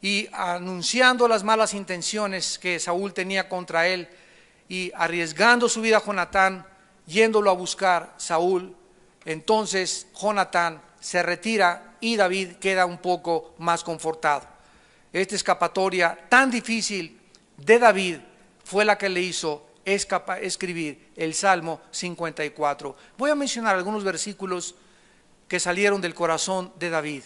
y anunciando las malas intenciones que Saúl tenía contra él y arriesgando su vida a Jonatán, yéndolo a buscar Saúl, entonces Jonatán se retira y David queda un poco más confortado. Esta escapatoria tan difícil de David fue la que le hizo escribir el Salmo 54. Voy a mencionar algunos versículos que salieron del corazón de David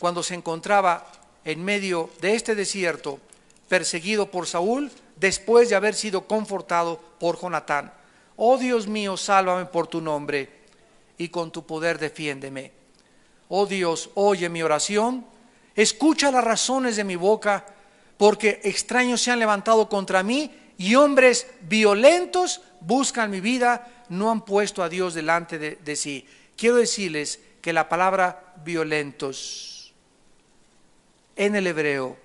cuando se encontraba en medio de este desierto, perseguido por Saúl, después de haber sido confortado por Jonatán. Oh Dios mío, sálvame por tu nombre y con tu poder defiéndeme. Oh Dios, oye mi oración, escucha las razones de mi boca, porque extraños se han levantado contra mí y hombres violentos buscan mi vida, no han puesto a Dios delante de, sí. Quiero decirles que la palabra violentos en el hebreo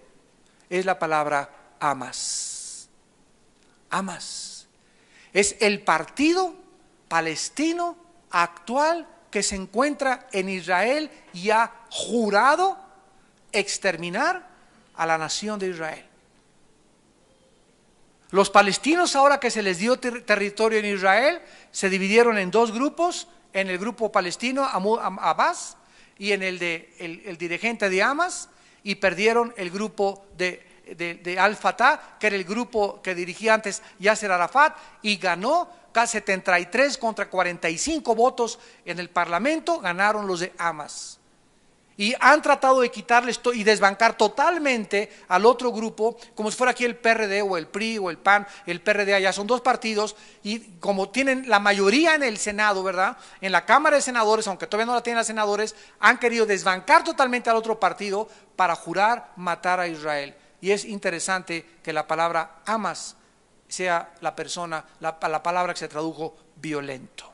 es la palabra amas. Amas. Es el partido palestino actual que se encuentra en Israel y ha jurado exterminar a la nación de Israel. Los palestinos ahora que se les dio territorio en Israel se dividieron en dos grupos, en el grupo palestino Am Abbas y en el de el, dirigente de Hamas y perdieron el grupo de, de, Al-Fatah, que era el grupo que dirigía antes Yasser Arafat y ganó casi 73 contra 45 votos en el Parlamento, ganaron los de Hamas y han tratado de quitarles y desbancar totalmente al otro grupo, como si fuera aquí el PRD o el PRI o el PAN, el PRD allá, son dos partidos, y como tienen la mayoría en el Senado, ¿verdad? En la Cámara de Senadores, aunque todavía no la tienen los senadores, han querido desbancar totalmente al otro partido para jurar matar a Israel. Y es interesante que la palabra amas sea la persona, la palabra que se tradujo violento.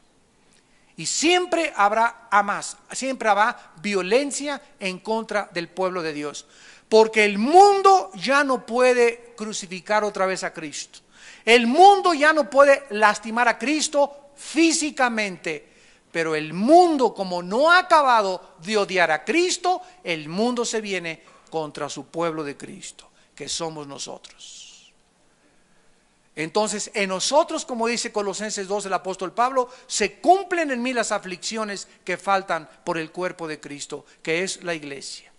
Y siempre habrá más siempre habrá violencia en contra del pueblo de Dios. Porque el mundo ya no puede crucificar otra vez a Cristo. El mundo ya no puede lastimar a Cristo físicamente. Pero el mundo, como no ha acabado de odiar a Cristo, el mundo se viene contra su pueblo de Cristo, que somos nosotros. Entonces, en nosotros, como dice Colosenses 2 el apóstol Pablo, se cumplen en mí las aflicciones que faltan por el cuerpo de Cristo, que es la iglesia.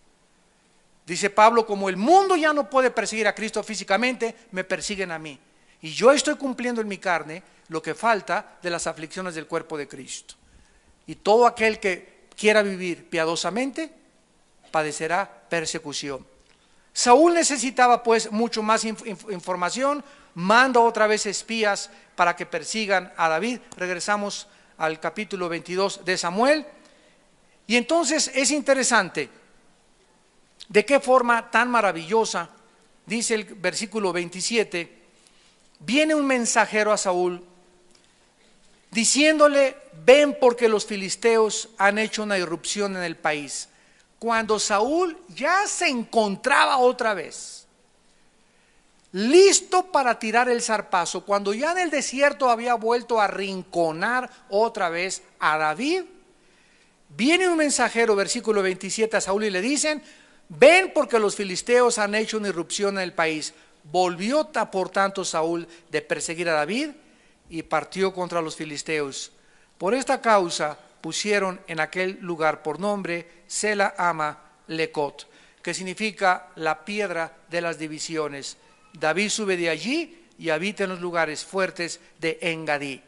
Dice Pablo, como el mundo ya no puede perseguir a Cristo físicamente, me persiguen a mí. Y yo estoy cumpliendo en mi carne lo que falta de las aflicciones del cuerpo de Cristo. Y todo aquel que quiera vivir piadosamente, padecerá persecución. Saúl necesitaba pues mucho más información, manda otra vez espías para que persigan a David. Regresamos al capítulo 22 de Samuel. Y entonces es interesante de qué forma tan maravillosa, dice el versículo 27, viene un mensajero a Saúl diciéndole, ven porque los filisteos han hecho una irrupción en el país. Cuando Saúl ya se encontraba otra vez listo para tirar el zarpazo, cuando ya en el desierto había vuelto a rinconar otra vez a David, viene un mensajero, versículo 27 a Saúl y le dicen, ven porque los filisteos han hecho una irrupción en el país. Volvió por tanto Saúl de perseguir a David y partió contra los filisteos. Por esta causa pusieron en aquel lugar por nombre Selahama Lecot, que significa la piedra de las divisiones David sube de allí y habita en los lugares fuertes de Engadí.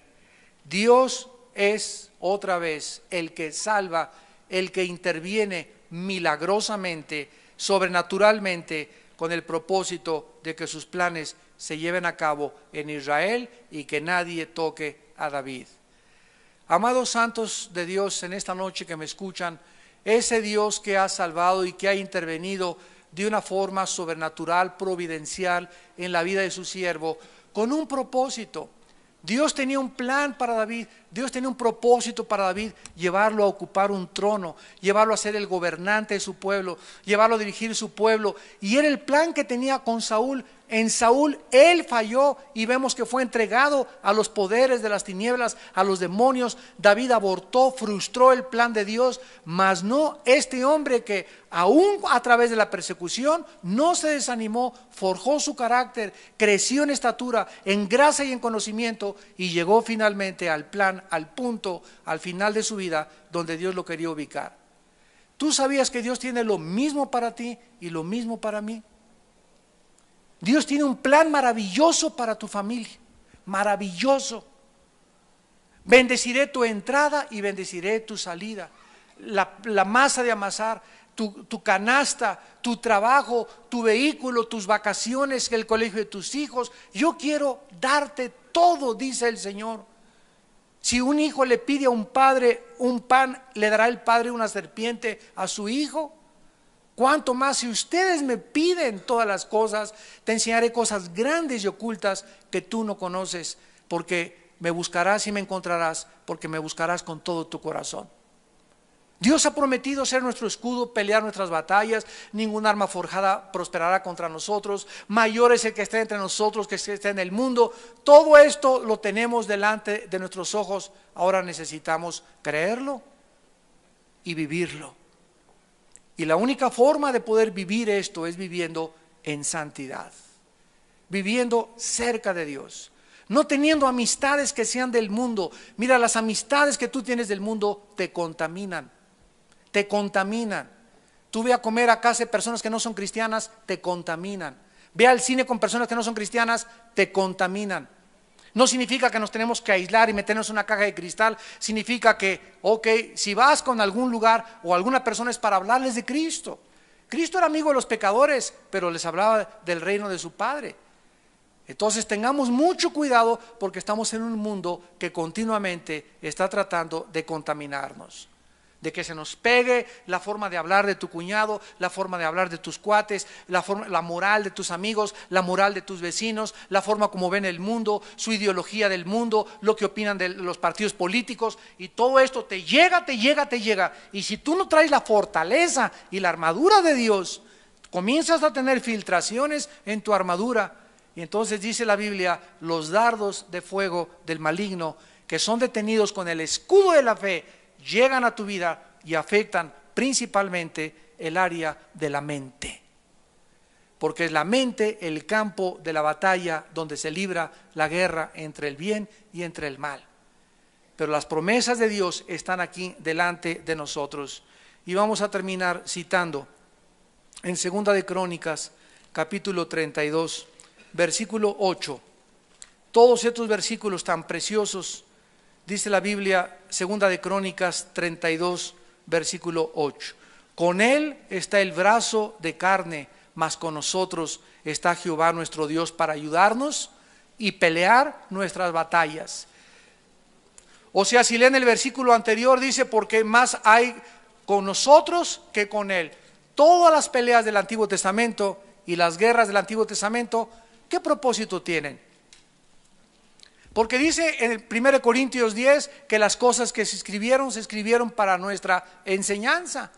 Dios es otra vez el que salva, el que interviene milagrosamente, sobrenaturalmente, con el propósito de que sus planes se lleven a cabo en Israel y que nadie toque a David. Amados santos de Dios, en esta noche que me escuchan, ese Dios que ha salvado y que ha intervenido, de una forma sobrenatural, providencial en la vida de su siervo, con un propósito. Dios tenía un plan para David, Dios tenía un propósito para David, llevarlo a ocupar un trono, llevarlo a ser el gobernante de su pueblo, llevarlo a dirigir su pueblo. Y era el plan que tenía con Saúl. En Saúl él falló y vemos que fue entregado a los poderes de las tinieblas, a los demonios. David abortó, frustró el plan de Dios, mas no este hombre que aún a través de la persecución no se desanimó, forjó su carácter, creció en estatura, en gracia y en conocimiento y llegó finalmente al plan al punto, al final de su vida, donde Dios lo quería ubicar. ¿Tú sabías que Dios tiene lo mismo para ti y lo mismo para mí? Dios tiene un plan maravilloso para tu familia, maravilloso. Bendeciré tu entrada y bendeciré tu salida. La, masa de amasar, tu, canasta, tu trabajo, tu vehículo, tus vacaciones, el colegio de tus hijos. Yo quiero darte todo, dice el Señor. Si un hijo le pide a un padre un pan, ¿le dará el padre una serpiente a su hijo? Cuanto más si ustedes me piden todas las cosas, te enseñaré cosas grandes y ocultas que tú no conoces, porque me buscarás y me encontrarás, porque me buscarás con todo tu corazón. Dios ha prometido ser nuestro escudo, pelear nuestras batallas, ningún arma forjada prosperará contra nosotros, mayor es el que está entre nosotros que que está en el mundo. Todo esto lo tenemos delante de nuestros ojos, ahora necesitamos creerlo y vivirlo. Y la única forma de poder vivir esto es viviendo en santidad, viviendo cerca de Dios, no teniendo amistades que sean del mundo. Mira, las amistades que tú tienes del mundo te contaminan te contaminan. Tú ve a comer a casa de personas que no son cristianas, te contaminan. Ve al cine con personas que no son cristianas, te contaminan. No significa que nos tenemos que aislar y meternos en una caja de cristal. Significa que, ok, si vas con algún lugar o alguna persona es para hablarles de Cristo. Cristo era amigo de los pecadores, pero les hablaba del reino de su Padre. Entonces tengamos mucho cuidado porque estamos en un mundo que continuamente está tratando de contaminarnos de que se nos pegue la forma de hablar de tu cuñado, la forma de hablar de tus cuates, la, forma, la moral de tus amigos, la moral de tus vecinos, la forma como ven el mundo, su ideología del mundo, lo que opinan de los partidos políticos y todo esto te llega, te llega, te llega. Y si tú no traes la fortaleza y la armadura de Dios, comienzas a tener filtraciones en tu armadura. Y entonces dice la Biblia, los dardos de fuego del maligno que son detenidos con el escudo de la fe llegan a tu vida y afectan principalmente el área de la mente. Porque es la mente el campo de la batalla donde se libra la guerra entre el bien y entre el mal. Pero las promesas de Dios están aquí delante de nosotros. Y vamos a terminar citando en Segunda de Crónicas, capítulo 32, versículo 8. Todos estos versículos tan preciosos dice la Biblia, segunda de Crónicas 32, versículo 8. Con él está el brazo de carne, mas con nosotros está Jehová nuestro Dios para ayudarnos y pelear nuestras batallas. O sea, si leen el versículo anterior, dice, porque más hay con nosotros que con él. Todas las peleas del Antiguo Testamento y las guerras del Antiguo Testamento, ¿qué propósito tienen? Porque dice en el 1 Corintios 10 que las cosas que se escribieron se escribieron para nuestra enseñanza,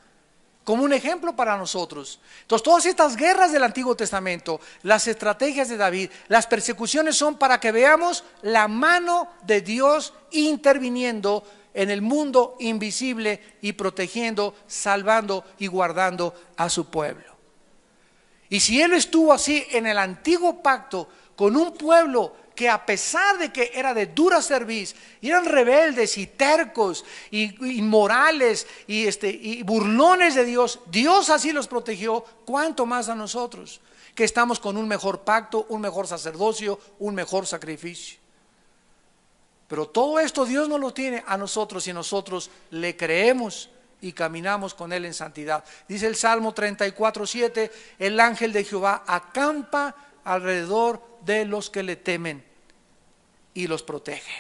como un ejemplo para nosotros. Entonces, todas estas guerras del Antiguo Testamento, las estrategias de David, las persecuciones son para que veamos la mano de Dios interviniendo en el mundo invisible y protegiendo, salvando y guardando a su pueblo. Y si Él estuvo así en el antiguo pacto con un pueblo que a pesar de que era de dura y eran rebeldes y tercos y inmorales y, este, y burlones de Dios, Dios así los protegió, cuanto más a nosotros, que estamos con un mejor pacto, un mejor sacerdocio, un mejor sacrificio. Pero todo esto Dios no lo tiene a nosotros y nosotros le creemos y caminamos con Él en santidad. Dice el Salmo 34, 7, el ángel de Jehová acampa alrededor de los que le temen y los protege.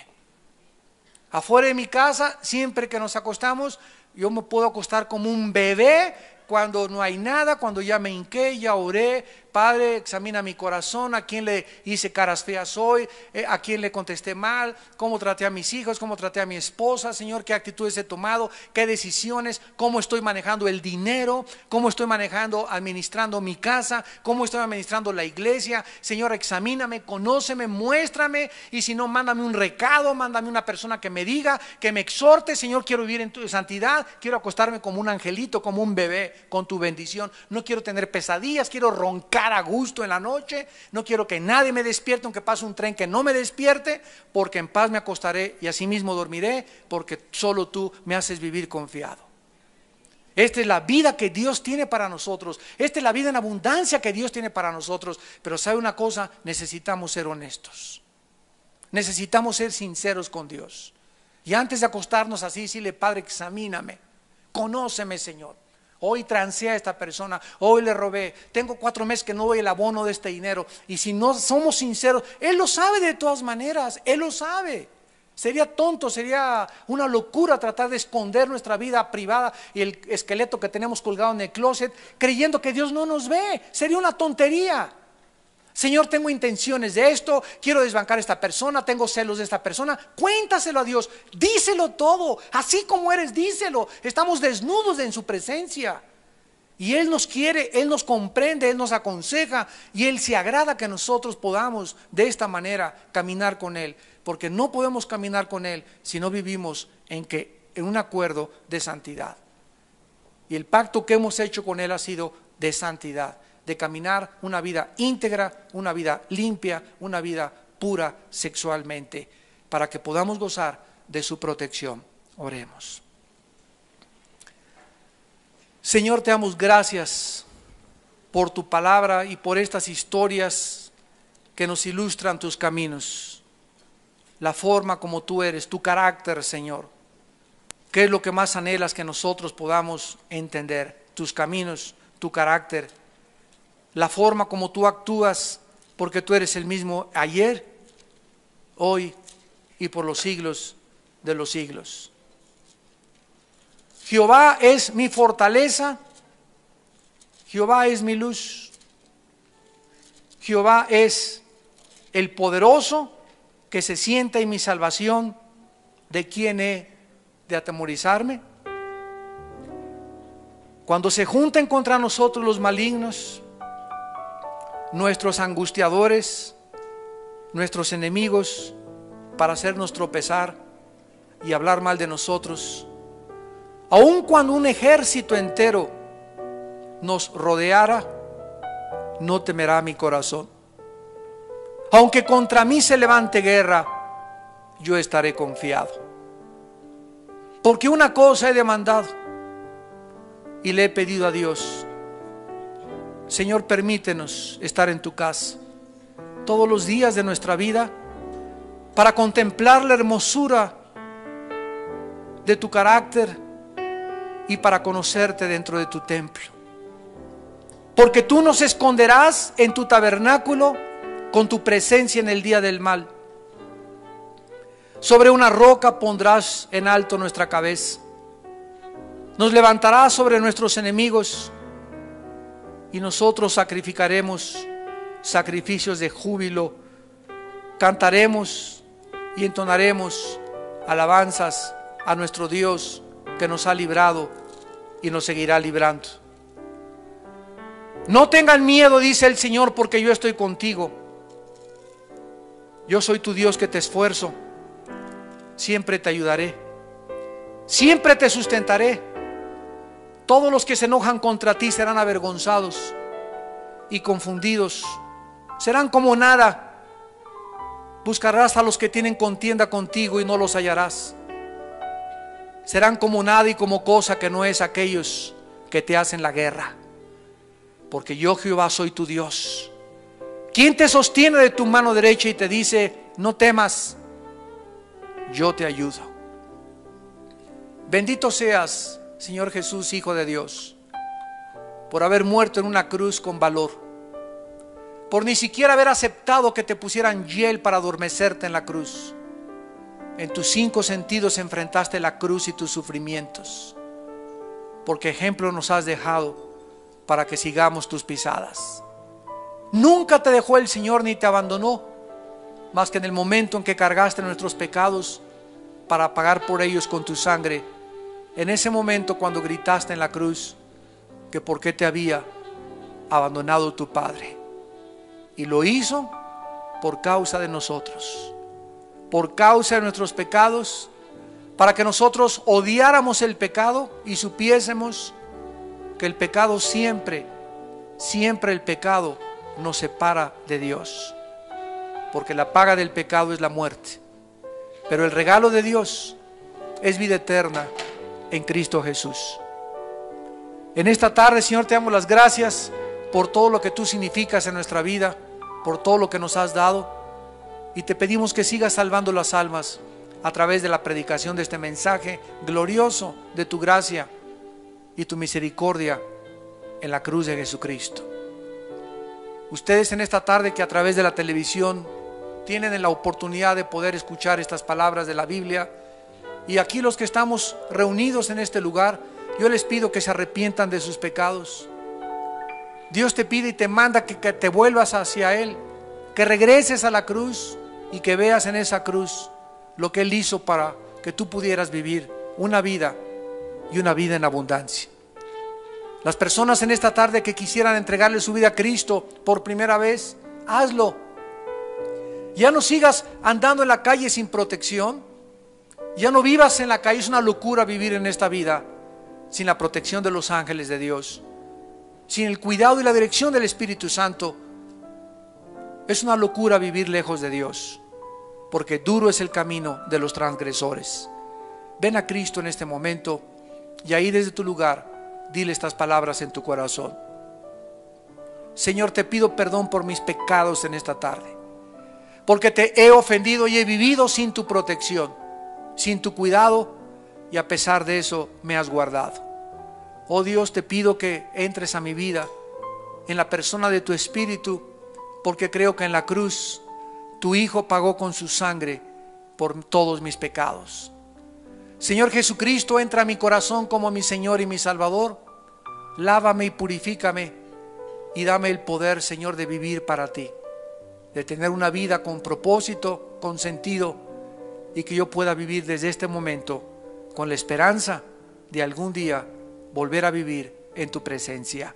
Afuera de mi casa, siempre que nos acostamos, yo me puedo acostar como un bebé cuando no hay nada, cuando ya me hinqué, ya oré, Padre, examina mi corazón, a quién le hice caras feas hoy, eh, a quién le contesté mal, cómo traté a mis hijos, cómo traté a mi esposa, Señor, qué actitudes he tomado, qué decisiones, cómo estoy manejando el dinero, cómo estoy manejando, administrando mi casa, cómo estoy administrando la iglesia. Señor, examíname, conóceme, muéstrame y si no, mándame un recado, mándame una persona que me diga, que me exhorte, Señor, quiero vivir en tu santidad, quiero acostarme como un angelito, como un bebé, con tu bendición. No quiero tener pesadillas, quiero roncar a gusto en la noche, no quiero que nadie me despierte, aunque pase un tren que no me despierte, porque en paz me acostaré y así mismo dormiré, porque solo tú me haces vivir confiado. Esta es la vida que Dios tiene para nosotros. Esta es la vida en abundancia que Dios tiene para nosotros. Pero sabe una cosa, necesitamos ser honestos. Necesitamos ser sinceros con Dios. Y antes de acostarnos así, decirle, Padre, examíname. Conóceme, Señor. Hoy trancé a esta persona, hoy le robé, tengo cuatro meses que no voy el abono de este dinero. Y si no somos sinceros, Él lo sabe de todas maneras, Él lo sabe. Sería tonto, sería una locura tratar de esconder nuestra vida privada y el esqueleto que tenemos colgado en el closet creyendo que Dios no nos ve. Sería una tontería. Señor, tengo intenciones de esto, quiero desbancar a esta persona, tengo celos de esta persona. Cuéntaselo a Dios, díselo todo, así como eres, díselo. Estamos desnudos en su presencia. Y Él nos quiere, Él nos comprende, Él nos aconseja y Él se agrada que nosotros podamos de esta manera caminar con Él. Porque no podemos caminar con Él si no vivimos en, que, en un acuerdo de santidad. Y el pacto que hemos hecho con Él ha sido de santidad de caminar una vida íntegra, una vida limpia, una vida pura sexualmente, para que podamos gozar de su protección. Oremos. Señor, te damos gracias por tu palabra y por estas historias que nos ilustran tus caminos, la forma como tú eres, tu carácter, Señor. ¿Qué es lo que más anhelas que nosotros podamos entender? Tus caminos, tu carácter la forma como tú actúas, porque tú eres el mismo ayer, hoy y por los siglos de los siglos. Jehová es mi fortaleza, Jehová es mi luz, Jehová es el poderoso que se sienta en mi salvación, de quien he de atemorizarme. Cuando se junten contra nosotros los malignos, nuestros angustiadores, nuestros enemigos, para hacernos tropezar y hablar mal de nosotros. Aun cuando un ejército entero nos rodeara, no temerá mi corazón. Aunque contra mí se levante guerra, yo estaré confiado. Porque una cosa he demandado y le he pedido a Dios Señor, permítenos estar en tu casa todos los días de nuestra vida para contemplar la hermosura de tu carácter y para conocerte dentro de tu templo. Porque tú nos esconderás en tu tabernáculo con tu presencia en el día del mal. Sobre una roca pondrás en alto nuestra cabeza. Nos levantarás sobre nuestros enemigos y nosotros sacrificaremos sacrificios de júbilo, cantaremos y entonaremos alabanzas a nuestro Dios que nos ha librado y nos seguirá librando. No tengan miedo, dice el Señor, porque yo estoy contigo. Yo soy tu Dios que te esfuerzo. Siempre te ayudaré. Siempre te sustentaré. Todos los que se enojan contra ti serán avergonzados y confundidos. Serán como nada. Buscarás a los que tienen contienda contigo y no los hallarás. Serán como nada y como cosa que no es aquellos que te hacen la guerra. Porque yo Jehová soy tu Dios. ¿Quién te sostiene de tu mano derecha y te dice, no temas, yo te ayudo? Bendito seas Señor Jesús, Hijo de Dios, por haber muerto en una cruz con valor, por ni siquiera haber aceptado que te pusieran hiel para adormecerte en la cruz. En tus cinco sentidos enfrentaste la cruz y tus sufrimientos, porque ejemplo nos has dejado para que sigamos tus pisadas. Nunca te dejó el Señor ni te abandonó, más que en el momento en que cargaste nuestros pecados para pagar por ellos con tu sangre en ese momento cuando gritaste en la cruz que por qué te había abandonado tu Padre. Y lo hizo por causa de nosotros, por causa de nuestros pecados, para que nosotros odiáramos el pecado y supiésemos que el pecado siempre, siempre el pecado nos separa de Dios, porque la paga del pecado es la muerte, pero el regalo de Dios es vida eterna en Cristo Jesús. En esta tarde, Señor, te damos las gracias por todo lo que tú significas en nuestra vida, por todo lo que nos has dado. Y te pedimos que sigas salvando las almas a través de la predicación de este mensaje glorioso de tu gracia y tu misericordia en la cruz de Jesucristo. Ustedes en esta tarde que a través de la televisión tienen la oportunidad de poder escuchar estas palabras de la Biblia, y aquí los que estamos reunidos en este lugar, yo les pido que se arrepientan de sus pecados. Dios te pide y te manda que, te vuelvas hacia Él, que regreses a la cruz y que veas en esa cruz lo que Él hizo para que tú pudieras vivir una vida y una vida en abundancia. Las personas en esta tarde que quisieran entregarle su vida a Cristo por primera vez, hazlo. Ya no sigas andando en la calle sin protección. Ya no vivas en la calle, es una locura vivir en esta vida sin la protección de los ángeles de Dios, sin el cuidado y la dirección del Espíritu Santo. Es una locura vivir lejos de Dios, porque duro es el camino de los transgresores. Ven a Cristo en este momento y ahí desde tu lugar dile estas palabras en tu corazón. Señor, te pido perdón por mis pecados en esta tarde, porque te he ofendido y he vivido sin tu protección sin tu cuidado y a pesar de eso me has guardado. Oh Dios, te pido que entres a mi vida en la persona de tu Espíritu, porque creo que en la cruz tu Hijo pagó con su sangre por todos mis pecados. Señor Jesucristo, entra a mi corazón como mi Señor y mi Salvador. Lávame y purifícame y dame el poder, Señor, de vivir para ti, de tener una vida con propósito, con sentido y que yo pueda vivir desde este momento con la esperanza de algún día volver a vivir en tu presencia.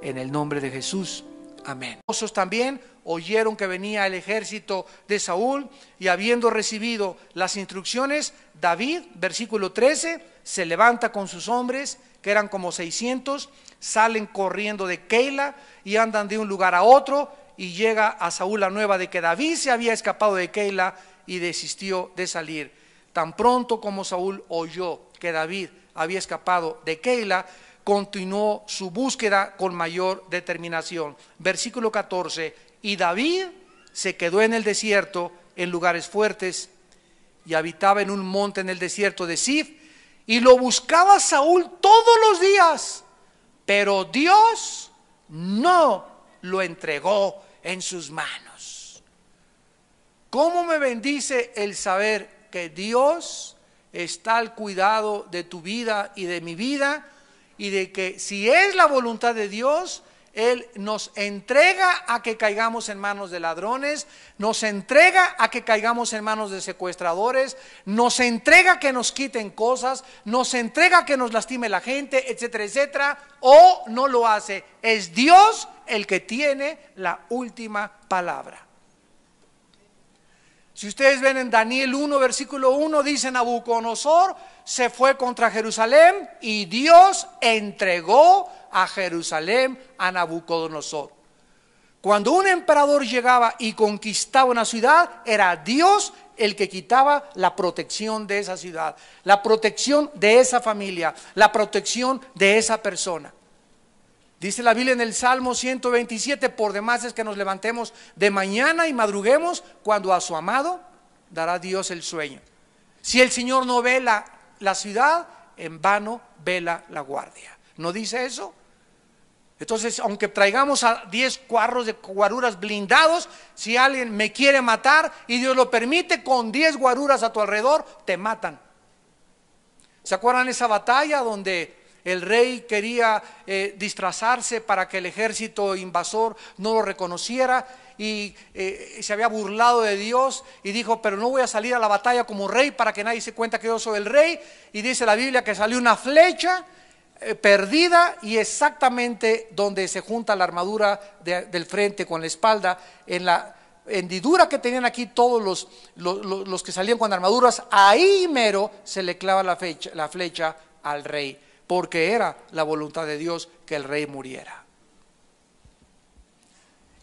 En el nombre de Jesús. Amén. también oyeron que venía el ejército de Saúl y habiendo recibido las instrucciones, David, versículo 13, se levanta con sus hombres, que eran como 600, salen corriendo de Keila y andan de un lugar a otro y llega a Saúl la nueva de que David se había escapado de Keila y desistió de salir. Tan pronto como Saúl oyó que David había escapado de Keila, continuó su búsqueda con mayor determinación. Versículo 14, y David se quedó en el desierto, en lugares fuertes, y habitaba en un monte en el desierto de Sif, y lo buscaba Saúl todos los días, pero Dios no lo entregó en sus manos. ¿Cómo me bendice el saber que Dios está al cuidado de tu vida y de mi vida y de que si es la voluntad de Dios, Él nos entrega a que caigamos en manos de ladrones, nos entrega a que caigamos en manos de secuestradores, nos entrega a que nos quiten cosas, nos entrega a que nos lastime la gente, etcétera, etcétera, o no lo hace. Es Dios el que tiene la última palabra. Si ustedes ven en Daniel 1, versículo 1, dice Nabucodonosor se fue contra Jerusalén y Dios entregó a Jerusalén a Nabucodonosor. Cuando un emperador llegaba y conquistaba una ciudad, era Dios el que quitaba la protección de esa ciudad, la protección de esa familia, la protección de esa persona. Dice la Biblia en el Salmo 127, por demás es que nos levantemos de mañana y madruguemos cuando a su amado dará Dios el sueño. Si el Señor no vela la ciudad, en vano vela la guardia. ¿No dice eso? Entonces, aunque traigamos a 10 cuarros de guaruras blindados, si alguien me quiere matar y Dios lo permite, con 10 guaruras a tu alrededor, te matan. ¿Se acuerdan esa batalla donde el rey quería eh, disfrazarse para que el ejército invasor no lo reconociera y eh, se había burlado de Dios y dijo, pero no voy a salir a la batalla como rey para que nadie se cuenta que yo soy el rey. Y dice la Biblia que salió una flecha eh, perdida y exactamente donde se junta la armadura del frente con la espalda, en la hendidura que tenían aquí todos los, los, que salían con armaduras, ahí mero se le clava la flecha al rey porque era la voluntad de Dios que el rey muriera.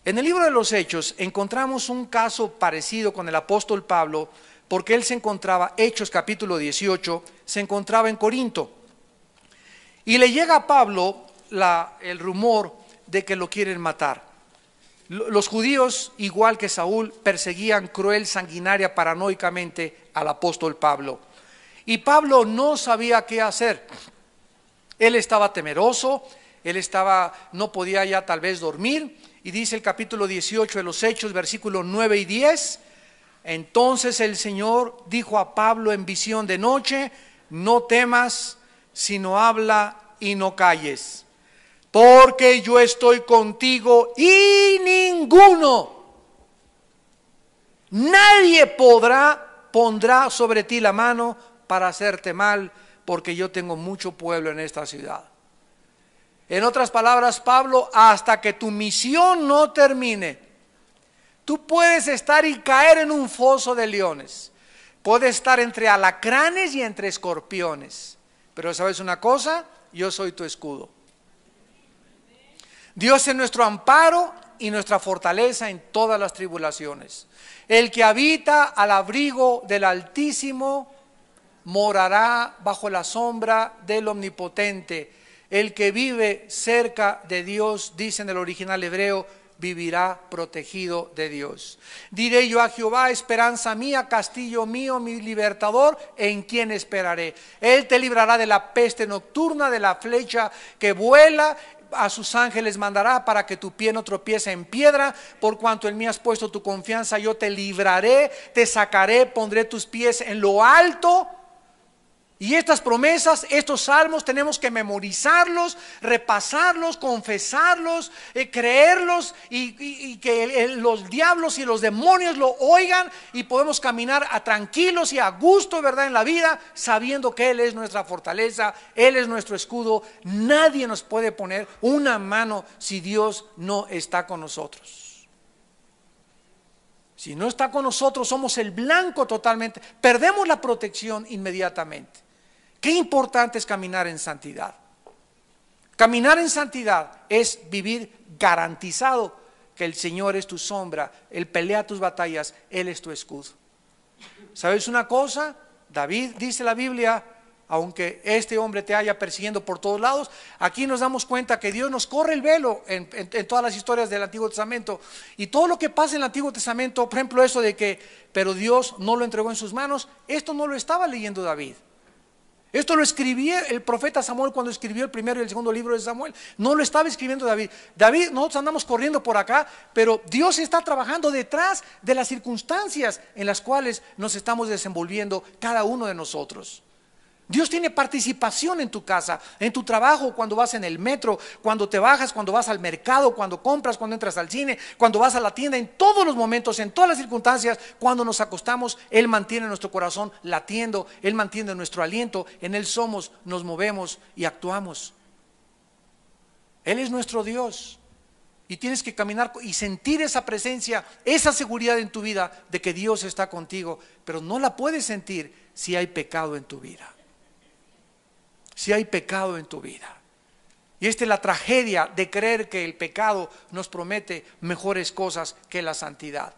En el libro de los Hechos encontramos un caso parecido con el apóstol Pablo, porque él se encontraba, Hechos capítulo 18, se encontraba en Corinto. Y le llega a Pablo el rumor de que lo quieren matar. Los judíos, igual que Saúl, perseguían cruel, sanguinaria, paranoicamente al apóstol Pablo. Y Pablo no sabía qué hacer. Él estaba temeroso, él estaba, no podía ya tal vez dormir. Y dice el capítulo 18 de los Hechos, versículos 9 y 10. Entonces el Señor dijo a Pablo en visión de noche, no temas, sino habla y no calles, porque yo estoy contigo y ninguno, nadie podrá, pondrá sobre ti la mano para hacerte mal, porque yo tengo mucho pueblo en esta ciudad. En otras palabras, Pablo, hasta que tu misión no termine, tú puedes estar y caer en un foso de leones. Puedes estar entre alacranes y entre escorpiones. Pero sabes una cosa, yo soy tu escudo. Dios es nuestro amparo y nuestra fortaleza en todas las tribulaciones. El que habita al abrigo del Altísimo morará bajo la sombra del Omnipotente. El que vive cerca de Dios, dice en el original hebreo, vivirá protegido de Dios. Diré yo a Jehová, esperanza mía, castillo mío, mi libertador, en quien esperaré. Él te librará de la peste nocturna, de la flecha que vuela, a sus ángeles mandará para que tu pie no tropiece en piedra, por cuanto en mí has puesto tu confianza, yo te libraré, te sacaré, pondré tus pies en lo alto y estas promesas, estos salmos, tenemos que memorizarlos, repasarlos, confesarlos, eh, creerlos y, que los diablos y los demonios lo oigan y podemos caminar a tranquilos y a gusto, ¿verdad? En la vida, sabiendo que Él es nuestra fortaleza, Él es nuestro escudo. Nadie nos puede poner una mano si Dios no está con nosotros. Si no está con nosotros, somos el blanco totalmente. Perdemos la protección inmediatamente. Qué importante es caminar en santidad. Caminar en santidad es vivir garantizado que el Señor es tu sombra, Él pelea tus batallas, Él es tu escudo. ¿Sabes una cosa? David dice la Biblia, aunque este hombre te haya persiguiendo por todos lados, aquí nos damos cuenta que Dios nos corre el velo en, en, todas las historias del Antiguo Testamento. Y todo lo que pasa en el Antiguo Testamento, por ejemplo, eso de que, pero Dios no lo entregó en sus manos, esto no lo estaba leyendo David. Esto lo escribía el profeta Samuel cuando escribió el primero y el segundo libro de Samuel. No lo estaba escribiendo David. David, nosotros andamos corriendo por acá, pero Dios está trabajando detrás de las circunstancias en las cuales nos estamos desenvolviendo cada uno de nosotros. Dios tiene participación en tu casa, en tu trabajo, cuando vas en el metro, cuando te bajas, cuando vas al mercado, cuando compras, cuando entras al cine, cuando vas a la tienda, en todos los momentos, en todas las circunstancias, cuando nos acostamos, Él mantiene nuestro corazón latiendo, Él mantiene nuestro aliento, en Él somos, nos movemos y actuamos. Él es nuestro Dios. Y tienes que caminar y sentir esa presencia, esa seguridad en tu vida de que Dios está contigo, pero no la puedes sentir si hay pecado en tu vida si hay pecado en tu vida. Y esta es la tragedia de creer que el pecado nos promete mejores cosas que la santidad.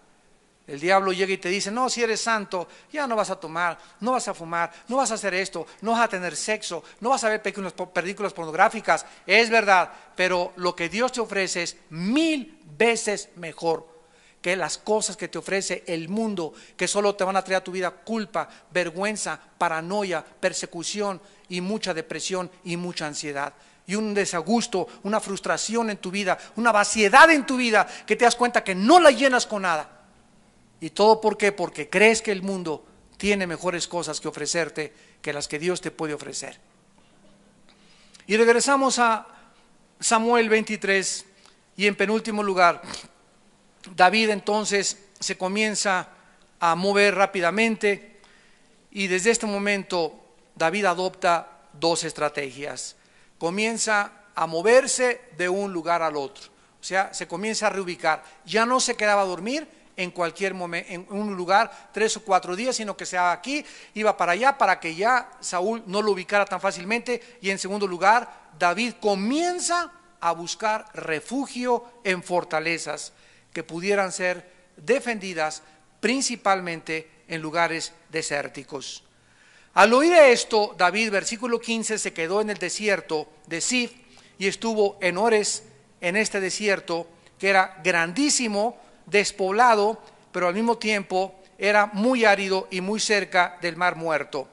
El diablo llega y te dice, no, si eres santo, ya no vas a tomar, no vas a fumar, no vas a hacer esto, no vas a tener sexo, no vas a ver películas pornográficas. Es verdad, pero lo que Dios te ofrece es mil veces mejor que las cosas que te ofrece el mundo, que solo te van a traer a tu vida culpa, vergüenza, paranoia, persecución, y mucha depresión y mucha ansiedad y un desagusto, una frustración en tu vida, una vaciedad en tu vida que te das cuenta que no la llenas con nada. ¿Y todo por qué? Porque crees que el mundo tiene mejores cosas que ofrecerte que las que Dios te puede ofrecer. Y regresamos a Samuel 23 y en penúltimo lugar, David entonces se comienza a mover rápidamente y desde este momento David adopta dos estrategias. Comienza a moverse de un lugar al otro. O sea, se comienza a reubicar. Ya no se quedaba a dormir en cualquier momento, en un lugar, tres o cuatro días, sino que se aquí, iba para allá para que ya Saúl no lo ubicara tan fácilmente. Y en segundo lugar, David comienza a buscar refugio en fortalezas que pudieran ser defendidas principalmente en lugares desérticos. Al oír esto, David, versículo 15, se quedó en el desierto de Sif y estuvo en Ores, en este desierto, que era grandísimo, despoblado, pero al mismo tiempo era muy árido y muy cerca del mar muerto.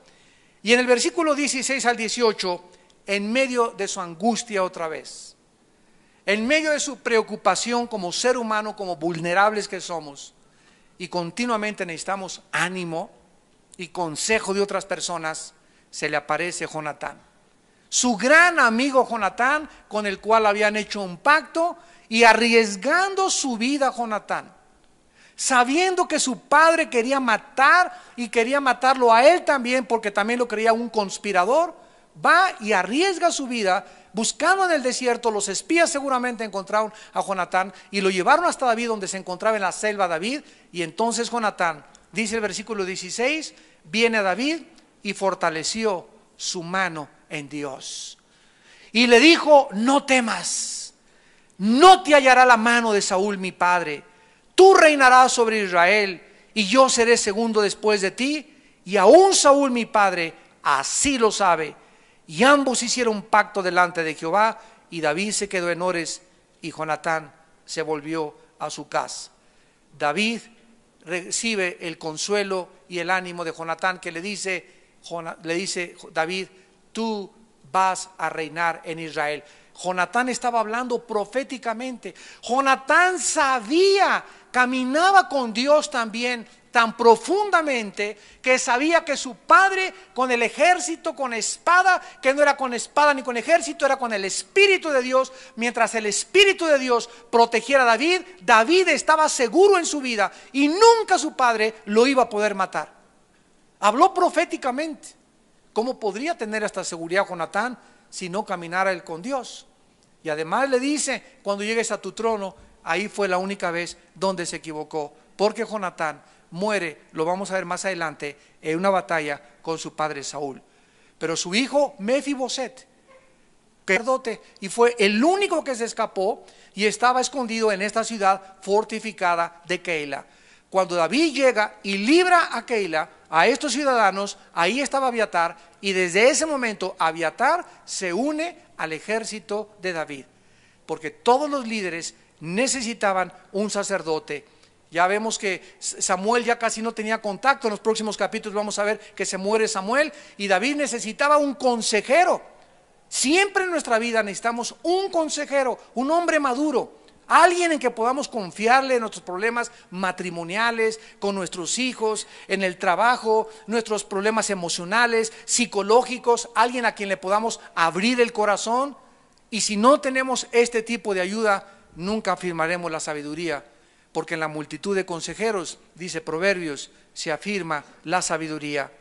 Y en el versículo 16 al 18, en medio de su angustia otra vez, en medio de su preocupación como ser humano, como vulnerables que somos, y continuamente necesitamos ánimo, y consejo de otras personas, se le aparece Jonatán. Su gran amigo Jonatán, con el cual habían hecho un pacto y arriesgando su vida Jonatán, sabiendo que su padre quería matar y quería matarlo a él también porque también lo creía un conspirador, va y arriesga su vida buscando en el desierto, los espías seguramente encontraron a Jonatán y lo llevaron hasta David donde se encontraba en la selva David y entonces Jonatán, dice el versículo 16, viene a David y fortaleció su mano en Dios. Y le dijo, no temas, no te hallará la mano de Saúl mi padre, tú reinarás sobre Israel y yo seré segundo después de ti, y aún Saúl mi padre así lo sabe. Y ambos hicieron pacto delante de Jehová, y David se quedó en Ores, y Jonatán se volvió a su casa. David recibe el consuelo y el ánimo de Jonatán que le dice, le dice David, tú vas a reinar en Israel. Jonatán estaba hablando proféticamente. Jonatán sabía, caminaba con Dios también tan profundamente que sabía que su padre con el ejército, con espada, que no era con espada ni con ejército, era con el Espíritu de Dios, mientras el Espíritu de Dios protegiera a David, David estaba seguro en su vida y nunca su padre lo iba a poder matar. Habló proféticamente. ¿Cómo podría tener esta seguridad Jonatán si no caminara él con Dios? Y además le dice, cuando llegues a tu trono, ahí fue la única vez donde se equivocó, porque Jonatán muere, lo vamos a ver más adelante, en una batalla con su padre Saúl. Pero su hijo Mefiboset, sacerdote, y fue el único que se escapó y estaba escondido en esta ciudad fortificada de Keila. Cuando David llega y libra a Keila, a estos ciudadanos, ahí estaba Abiatar, y desde ese momento Abiatar se une al ejército de David, porque todos los líderes necesitaban un sacerdote ya vemos que Samuel ya casi no tenía contacto. En los próximos capítulos vamos a ver que se muere Samuel y David necesitaba un consejero. Siempre en nuestra vida necesitamos un consejero, un hombre maduro, alguien en que podamos confiarle en nuestros problemas matrimoniales, con nuestros hijos, en el trabajo, nuestros problemas emocionales, psicológicos, alguien a quien le podamos abrir el corazón. Y si no tenemos este tipo de ayuda, nunca afirmaremos la sabiduría porque en la multitud de consejeros, dice Proverbios, se afirma la sabiduría.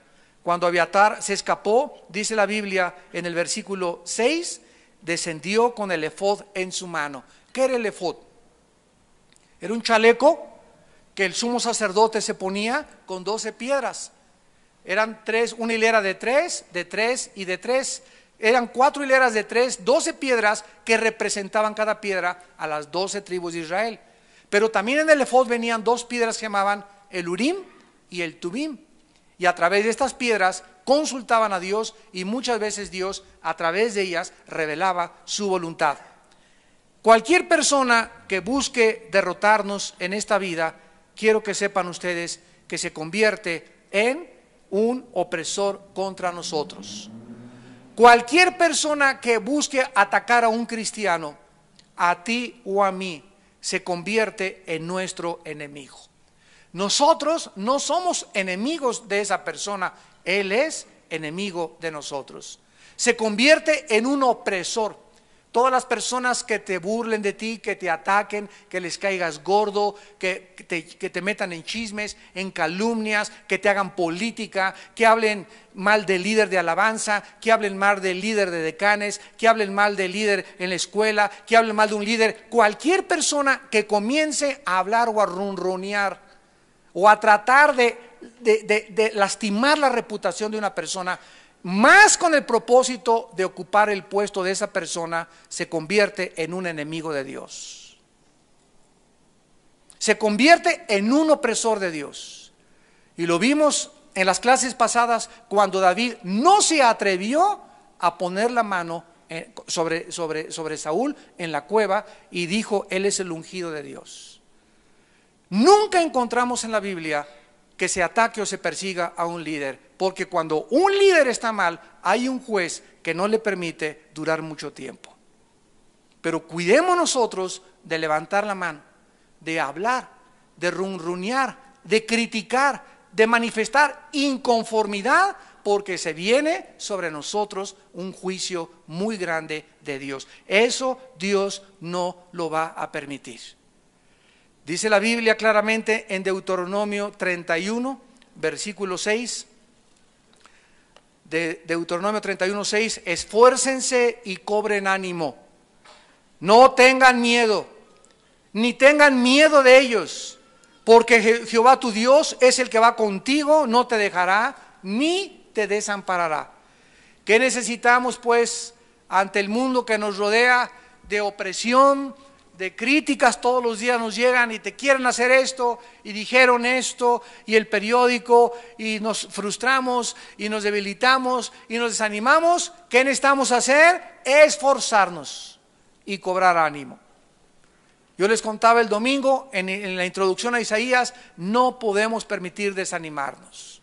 Cuando Abiatar se escapó, dice la Biblia en el versículo 6, descendió con el efod en su mano. ¿Qué era el efod? Era un chaleco que el sumo sacerdote se ponía con doce piedras. Eran tres, una hilera de tres, de tres y de tres. Eran cuatro hileras de tres, doce piedras que representaban cada piedra a las doce tribus de Israel. Pero también en el efod venían dos piedras que llamaban el Urim y el Tubim. Y a través de estas piedras consultaban a Dios y muchas veces Dios a través de ellas revelaba su voluntad. Cualquier persona que busque derrotarnos en esta vida, quiero que sepan ustedes que se convierte en un opresor contra nosotros. Cualquier persona que busque atacar a un cristiano, a ti o a mí, se convierte en nuestro enemigo. Nosotros no somos enemigos de esa persona, Él es enemigo de nosotros. Se convierte en un opresor. Todas las personas que te burlen de ti, que te ataquen, que les caigas gordo, que, te, metan en chismes, en calumnias, que te hagan política, que hablen mal del líder de alabanza, que hablen mal del líder de decanes, que hablen mal del líder en la escuela, que hablen mal de un líder. Cualquier persona que comience a hablar o a ronronear o a tratar de lastimar la reputación de una persona, más con el propósito de ocupar el puesto de esa persona, se convierte en un enemigo de Dios. Se convierte en un opresor de Dios. Y lo vimos en las clases pasadas cuando David no se atrevió a poner la mano eh, sobre, sobre, sobre Saúl en la cueva y dijo, Él es el ungido de Dios. Nunca encontramos en la Biblia que se ataque o se persiga a un líder, porque cuando un líder está mal, hay un juez que no le permite durar mucho tiempo. Pero cuidemos nosotros de levantar la mano, de hablar, de runrunear, de criticar, de manifestar inconformidad, porque se viene sobre nosotros un juicio muy grande de Dios. Eso Dios no lo va a permitir. Dice la Biblia claramente en Deuteronomio 31, versículo 6. De Deuteronomio 31, 6, esfuércense y cobren ánimo. No tengan miedo, ni tengan miedo de ellos, porque Jehová tu Dios es el que va contigo, no te dejará ni te desamparará. ¿Qué necesitamos pues ante el mundo que nos rodea de opresión, de críticas todos los días nos llegan y te quieren hacer esto y dijeron esto y el periódico y nos frustramos y nos debilitamos y nos desanimamos, ¿qué necesitamos hacer? Esforzarnos y cobrar ánimo. Yo les contaba el domingo en, en la introducción a Isaías, no podemos permitir desanimarnos.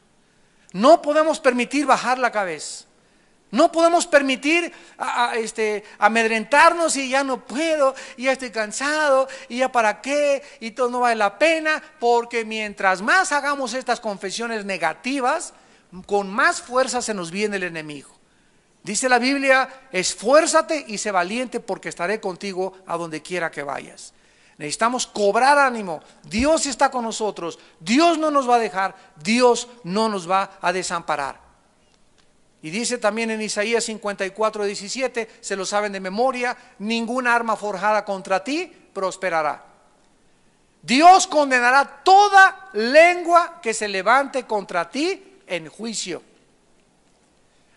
No podemos permitir bajar la cabeza. No podemos permitir a, este, amedrentarnos y ya no puedo, ya estoy cansado, y ya para qué, y todo no vale la pena, porque mientras más hagamos estas confesiones negativas, con más fuerza se nos viene el enemigo. Dice la Biblia, esfuérzate y sé valiente porque estaré contigo a donde quiera que vayas. Necesitamos cobrar ánimo. Dios está con nosotros. Dios no nos va a dejar. Dios no nos va a desamparar. Y dice también en Isaías 54, 17, se lo saben de memoria, ninguna arma forjada contra ti prosperará. Dios condenará toda lengua que se levante contra ti en juicio.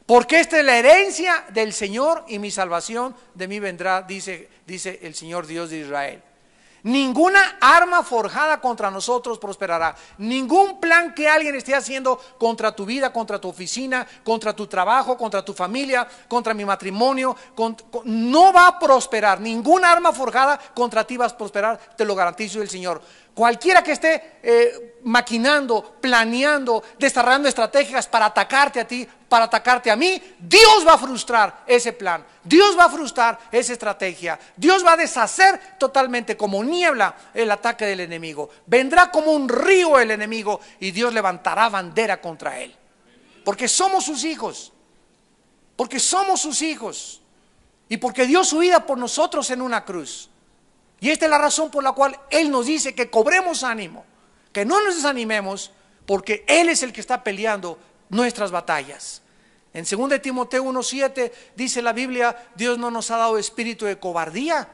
Porque esta es la herencia del Señor y mi salvación de mí vendrá, dice, dice el Señor Dios de Israel. Ninguna arma forjada contra nosotros prosperará. Ningún plan que alguien esté haciendo contra tu vida, contra tu oficina, contra tu trabajo, contra tu familia, contra mi matrimonio, no va a prosperar. Ninguna arma forjada contra ti va a prosperar, te lo garantizo el Señor. Cualquiera que esté eh, maquinando, planeando, desarrollando estrategias para atacarte a ti, para atacarte a mí, Dios va a frustrar ese plan, Dios va a frustrar esa estrategia, Dios va a deshacer totalmente como niebla el ataque del enemigo, vendrá como un río el enemigo y Dios levantará bandera contra él, porque somos sus hijos, porque somos sus hijos y porque Dios su por nosotros en una cruz. Y esta es la razón por la cual Él nos dice que cobremos ánimo que no nos desanimemos, porque Él es el que está peleando nuestras batallas. En 2 Timoteo 1.7 dice la Biblia, Dios no nos ha dado espíritu de cobardía.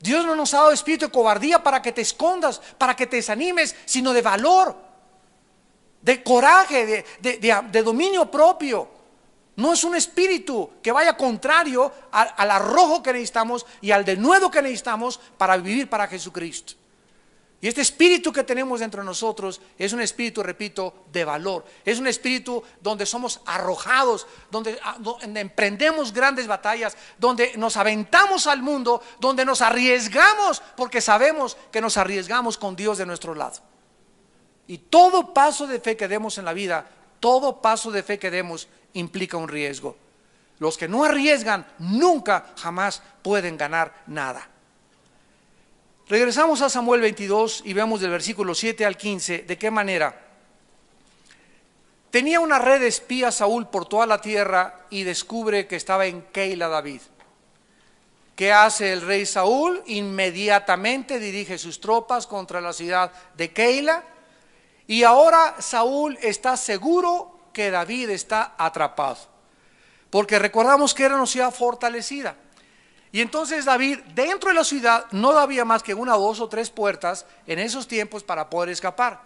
Dios no nos ha dado espíritu de cobardía para que te escondas, para que te desanimes, sino de valor, de coraje, de, dominio propio. No es un espíritu que vaya contrario al, al arrojo que necesitamos y al denuedo que necesitamos para vivir para Jesucristo. Y este espíritu que tenemos dentro de nosotros es un espíritu, repito, de valor. Es un espíritu donde somos arrojados, ah, donde, emprendemos grandes batallas, donde nos aventamos al mundo, donde nos arriesgamos, porque sabemos que nos arriesgamos con Dios de nuestro lado. Y todo paso de fe que demos en la vida, todo paso de fe que demos implica un riesgo. Los que no arriesgan nunca, jamás pueden ganar nada. Regresamos a Samuel 22 y vemos del versículo 7 al 15 de qué manera. Tenía una red de espías Saúl por toda la tierra y descubre que estaba en Keila David. ¿Qué hace el rey Saúl? Inmediatamente dirige sus tropas contra la ciudad de Keila. Y ahora Saúl está seguro que David está atrapado. Porque recordamos que era una ciudad fortalecida. Y entonces David, dentro de la ciudad, no había más que una, dos o tres puertas en esos tiempos para poder escapar.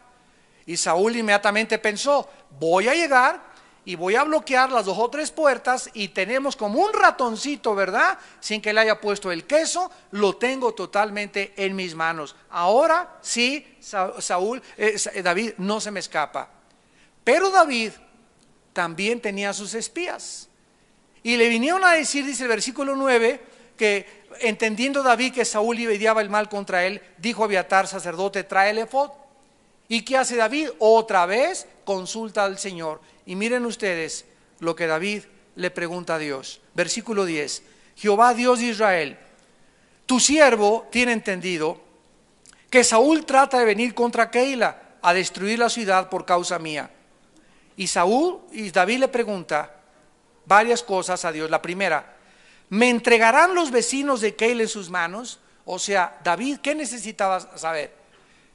Y Saúl inmediatamente pensó, voy a llegar y voy a bloquear las dos o tres puertas y tenemos como un ratoncito, ¿verdad? Sin que le haya puesto el queso, lo tengo totalmente en mis manos. Ahora sí, Saúl, eh, eh, David no se me escapa. Pero David también tenía sus espías. Y le vinieron a decir, dice el versículo 9, que entendiendo David que Saúl ideaba el mal contra él, dijo a Abiatar, sacerdote, trae el efod. ¿Y qué hace David? Otra vez consulta al Señor. Y miren ustedes lo que David le pregunta a Dios. Versículo 10. Jehová Dios de Israel, tu siervo tiene entendido que Saúl trata de venir contra Keila a destruir la ciudad por causa mía. Y Saúl y David le pregunta varias cosas a Dios. La primera, me entregarán los vecinos de Keila en sus manos. O sea, David, ¿qué necesitaba saber?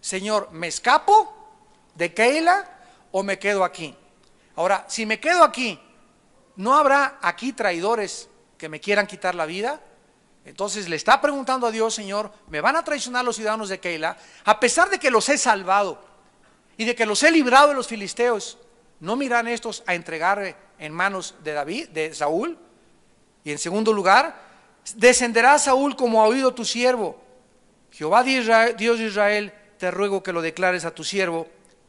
Señor, ¿me escapo de Keila o me quedo aquí? Ahora, si me quedo aquí, ¿no habrá aquí traidores que me quieran quitar la vida? Entonces le está preguntando a Dios, Señor, ¿me van a traicionar los ciudadanos de Keila? A pesar de que los he salvado y de que los he librado de los filisteos, ¿no miran estos a entregar en manos de David, de Saúl? Y en segundo lugar, descenderá Saúl como ha oído tu siervo. Jehová Dios de Israel, te ruego que lo declares a tu siervo.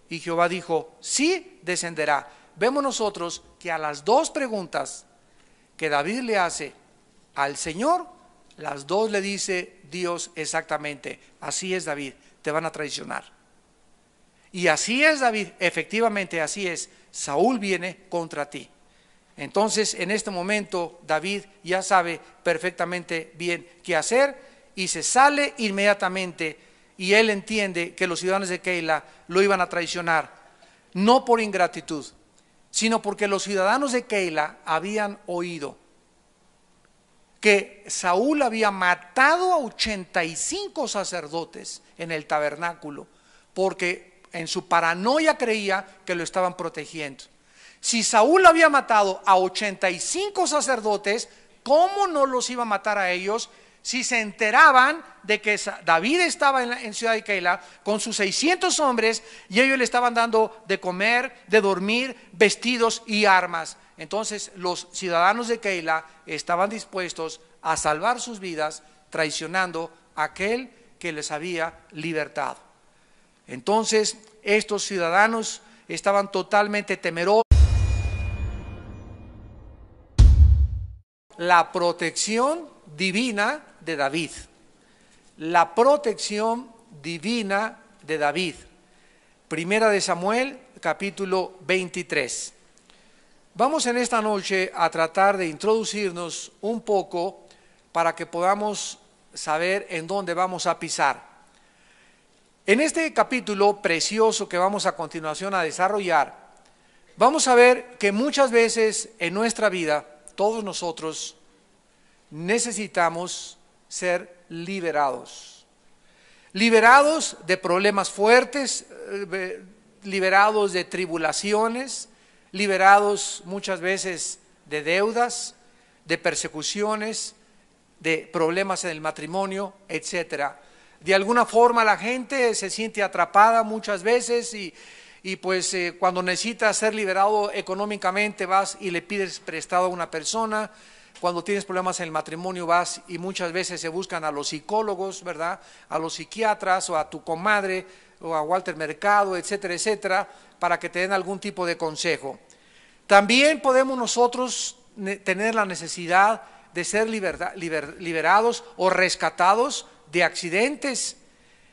Y Jehová dijo, sí, descenderá. Vemos nosotros que a las dos preguntas que David le hace al Señor, las dos le dice Dios exactamente, así es David, te van a traicionar. Y así es David, efectivamente así es, Saúl viene contra ti. Entonces, en este momento, David ya sabe perfectamente bien qué hacer y se sale inmediatamente y él entiende que los ciudadanos de Keila lo iban a traicionar, no por ingratitud, sino porque los ciudadanos de Keila habían oído que Saúl había matado a 85 sacerdotes en el tabernáculo, porque en su paranoia creía que lo estaban protegiendo. Si Saúl había matado a 85 sacerdotes, ¿cómo no los iba a matar a ellos si se enteraban de que David estaba en, Ciudad de Keila con sus 600 hombres y ellos le estaban dando de comer, de dormir, vestidos y armas? Entonces los ciudadanos de Keila estaban dispuestos a salvar sus vidas traicionando a aquel que les había libertado. Entonces estos ciudadanos estaban totalmente temerosos. la protección divina de David. La protección divina de David. Primera de Samuel, capítulo 23. Vamos en esta noche a tratar de introducirnos un poco para que podamos saber en dónde vamos a pisar. En este capítulo precioso que vamos a continuación a desarrollar, vamos a ver que muchas veces en nuestra vida todos nosotros necesitamos ser liberados. Liberados de problemas fuertes, eh, liberados de tribulaciones, liberados muchas veces de deudas, de persecuciones, de problemas en el matrimonio, etcétera. De alguna forma la gente se siente atrapada muchas veces y y pues eh, cuando necesitas ser liberado económicamente vas y le pides prestado a una persona, cuando tienes problemas en el matrimonio vas y muchas veces se buscan a los psicólogos, ¿verdad? A los psiquiatras o a tu comadre o a Walter Mercado, etcétera, etcétera, para que te den algún tipo de consejo. También podemos nosotros tener la necesidad de ser liberados o rescatados de accidentes,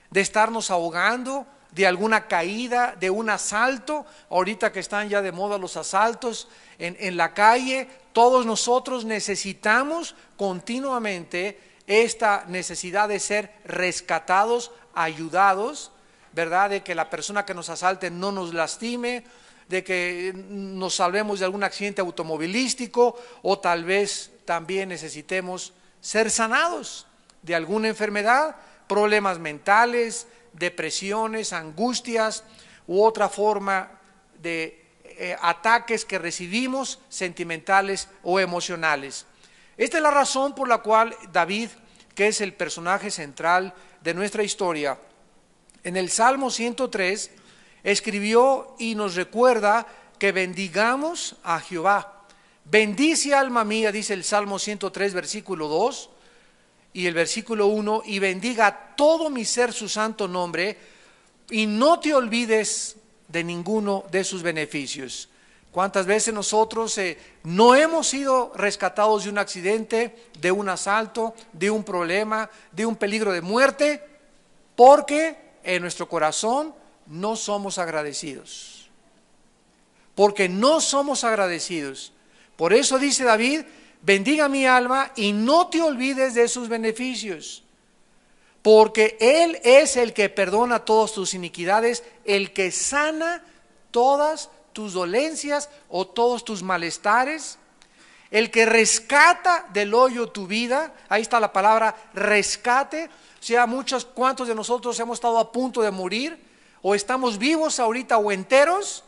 de estarnos ahogando, de alguna caída, de un asalto, ahorita que están ya de moda los asaltos en, la calle, todos nosotros necesitamos continuamente esta necesidad de ser rescatados, ayudados, ¿verdad? De que la persona que nos asalte no nos lastime, de que nos salvemos de algún accidente automovilístico o tal vez también necesitemos ser sanados de alguna enfermedad, problemas mentales, depresiones, angustias u otra forma de eh, ataques que recibimos sentimentales o emocionales. Esta es la razón por la cual David, que es el personaje central de nuestra historia, en el Salmo 103 escribió y nos recuerda que bendigamos a Jehová. Bendice alma mía, dice el Salmo 103, versículo 2, y el versículo 1, y bendiga todo mi ser su santo nombre, y no te olvides de ninguno de sus beneficios. ¿Cuántas veces nosotros eh, no hemos sido rescatados de un accidente, de un asalto, de un problema, de un peligro de muerte? Porque en nuestro corazón no somos agradecidos. Porque no somos agradecidos. Por eso dice David, bendiga mi alma y no te olvides de sus beneficios, porque Él es el que perdona todas tus iniquidades, el que sana todas tus dolencias o todos tus malestares, el que rescata del hoyo tu vida, ahí está la palabra rescate, o sea, muchos, cuantos de nosotros hemos estado a punto de morir, o estamos vivos ahorita o enteros,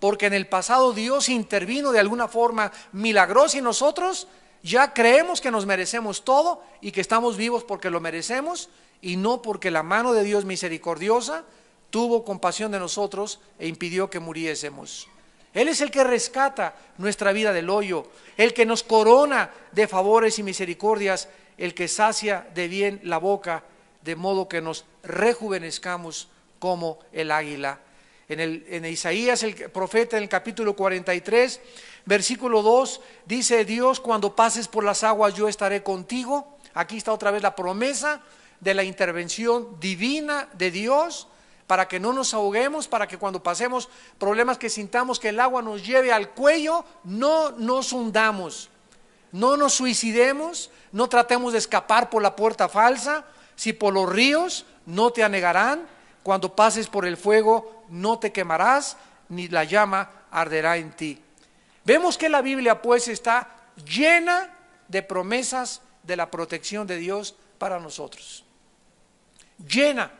porque en el pasado Dios intervino de alguna forma milagrosa en nosotros ya creemos que nos merecemos todo y que estamos vivos porque lo merecemos y no porque la mano de Dios misericordiosa tuvo compasión de nosotros e impidió que muriésemos. Él es el que rescata nuestra vida del hoyo, el que nos corona de favores y misericordias, el que sacia de bien la boca, de modo que nos rejuvenezcamos como el águila. En, el, en Isaías, el profeta, en el capítulo 43, Versículo 2 dice Dios, cuando pases por las aguas yo estaré contigo. Aquí está otra vez la promesa de la intervención divina de Dios para que no nos ahoguemos, para que cuando pasemos problemas que sintamos que el agua nos lleve al cuello, no nos hundamos, no nos suicidemos, no tratemos de escapar por la puerta falsa, si por los ríos no te anegarán, cuando pases por el fuego no te quemarás, ni la llama arderá en ti. Vemos que la Biblia pues está llena de promesas de la protección de Dios para nosotros. Llena.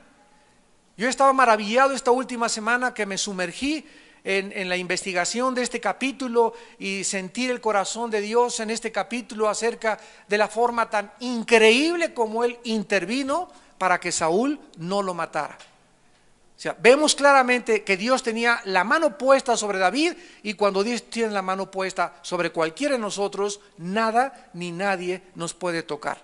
Yo estaba maravillado esta última semana que me sumergí en, la investigación de este capítulo y sentir el corazón de Dios en este capítulo acerca de la forma tan increíble como Él intervino para que Saúl no lo matara vemos claramente que Dios tenía la mano puesta sobre David y cuando Dios tiene la mano puesta sobre cualquiera de nosotros, nada ni nadie nos puede tocar.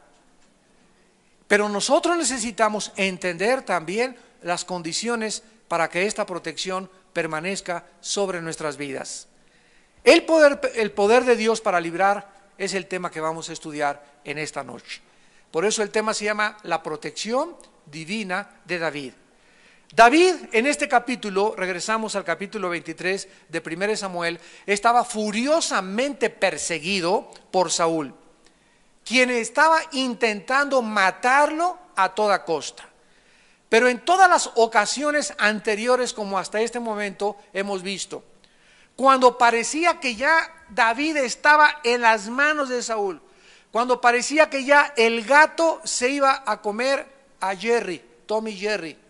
Pero nosotros necesitamos entender también las condiciones para que esta protección permanezca sobre nuestras vidas. El poder, el poder de Dios para librar es el tema que vamos a estudiar en esta noche. Por eso el tema se llama la protección divina de David. David, en este capítulo, regresamos al capítulo 23 de 1 Samuel, estaba furiosamente perseguido por Saúl, quien estaba intentando matarlo a toda costa. Pero en todas las ocasiones anteriores, como hasta este momento, hemos visto, cuando parecía que ya David estaba en las manos de Saúl, cuando parecía que ya el gato se iba a comer a Jerry, Tommy Jerry,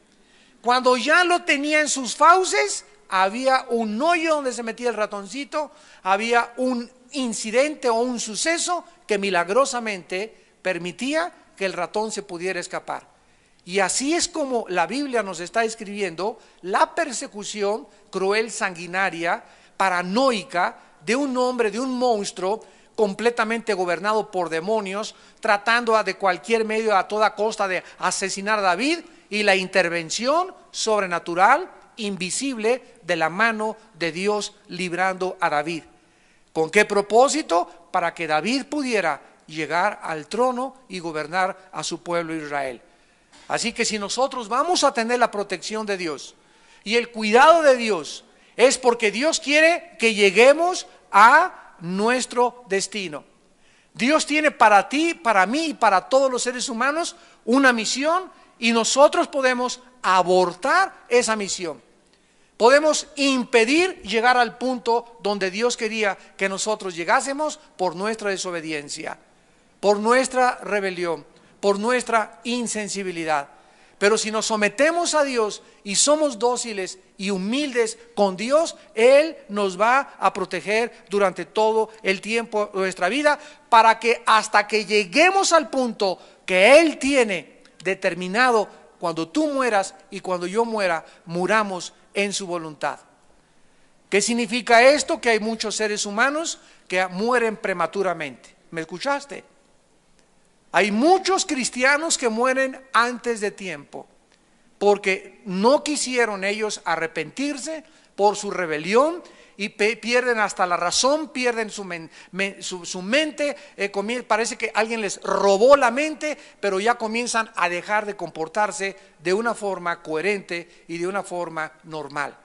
cuando ya lo tenía en sus fauces, había un hoyo donde se metía el ratoncito, había un incidente o un suceso que milagrosamente permitía que el ratón se pudiera escapar. Y así es como la Biblia nos está escribiendo la persecución cruel, sanguinaria, paranoica de un hombre, de un monstruo completamente gobernado por demonios, tratando de cualquier medio, a toda costa, de asesinar a David y la intervención sobrenatural, invisible, de la mano de Dios librando a David. ¿Con qué propósito? Para que David pudiera llegar al trono y gobernar a su pueblo Israel. Así que si nosotros vamos a tener la protección de Dios y el cuidado de Dios, es porque Dios quiere que lleguemos a nuestro destino. Dios tiene para ti, para mí y para todos los seres humanos una misión y nosotros podemos abortar esa misión. Podemos impedir llegar al punto donde Dios quería que nosotros llegásemos por nuestra desobediencia, por nuestra rebelión, por nuestra insensibilidad. Pero si nos sometemos a Dios y somos dóciles y humildes con Dios, Él nos va a proteger durante todo el tiempo de nuestra vida para que hasta que lleguemos al punto que Él tiene determinado cuando tú mueras y cuando yo muera, muramos en su voluntad. ¿Qué significa esto? Que hay muchos seres humanos que mueren prematuramente. ¿Me escuchaste? Hay muchos cristianos que mueren antes de tiempo, porque no quisieron ellos arrepentirse por su rebelión y pierden hasta la razón, pierden su, su, mente, eh, parece que alguien les robó la mente, pero ya comienzan a dejar de comportarse de una forma coherente y de una forma normal.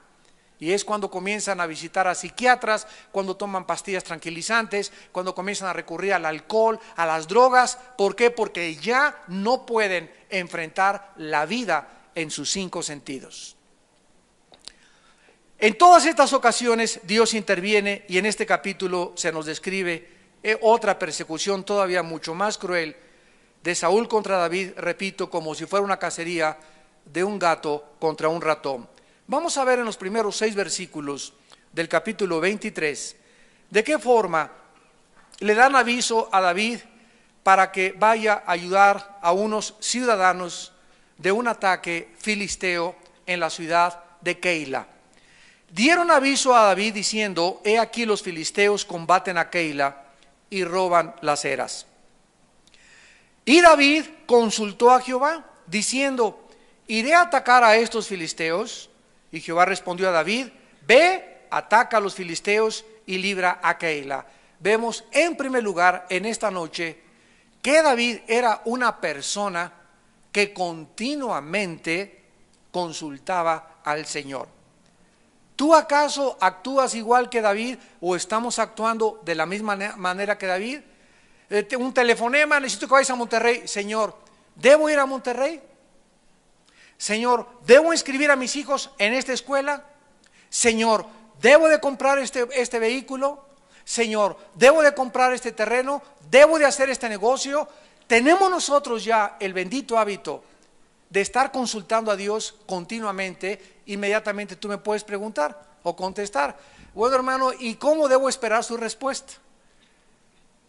Y es cuando comienzan a visitar a psiquiatras, cuando toman pastillas tranquilizantes, cuando comienzan a recurrir al alcohol, a las drogas. ¿Por qué? Porque ya no pueden enfrentar la vida en sus cinco sentidos. En todas estas ocasiones Dios interviene y en este capítulo se nos describe eh, otra persecución todavía mucho más cruel de Saúl contra David, repito, como si fuera una cacería de un gato contra un ratón. Vamos a ver en los primeros seis versículos del capítulo 23 de qué forma le dan aviso a David para que vaya a ayudar a unos ciudadanos de un ataque filisteo en la ciudad de Keila dieron aviso a David diciendo, he aquí los filisteos combaten a Keila y roban las eras. Y David consultó a Jehová, diciendo, ¿iré a atacar a estos filisteos? Y Jehová respondió a David, ve, ataca a los filisteos y libra a Keila. Vemos en primer lugar en esta noche que David era una persona que continuamente consultaba al Señor. ¿Tú acaso actúas igual que David o estamos actuando de la misma manera que David? Eh, un telefonema, necesito que vayas a Monterrey. Señor, ¿debo ir a Monterrey? Señor, ¿debo inscribir a mis hijos en esta escuela? Señor, ¿debo de comprar este, este vehículo? Señor, ¿debo de comprar este terreno? ¿Debo de hacer este negocio? Tenemos nosotros ya el bendito hábito de estar consultando a Dios continuamente inmediatamente tú me puedes preguntar o contestar. Bueno, hermano, ¿y cómo debo esperar su respuesta?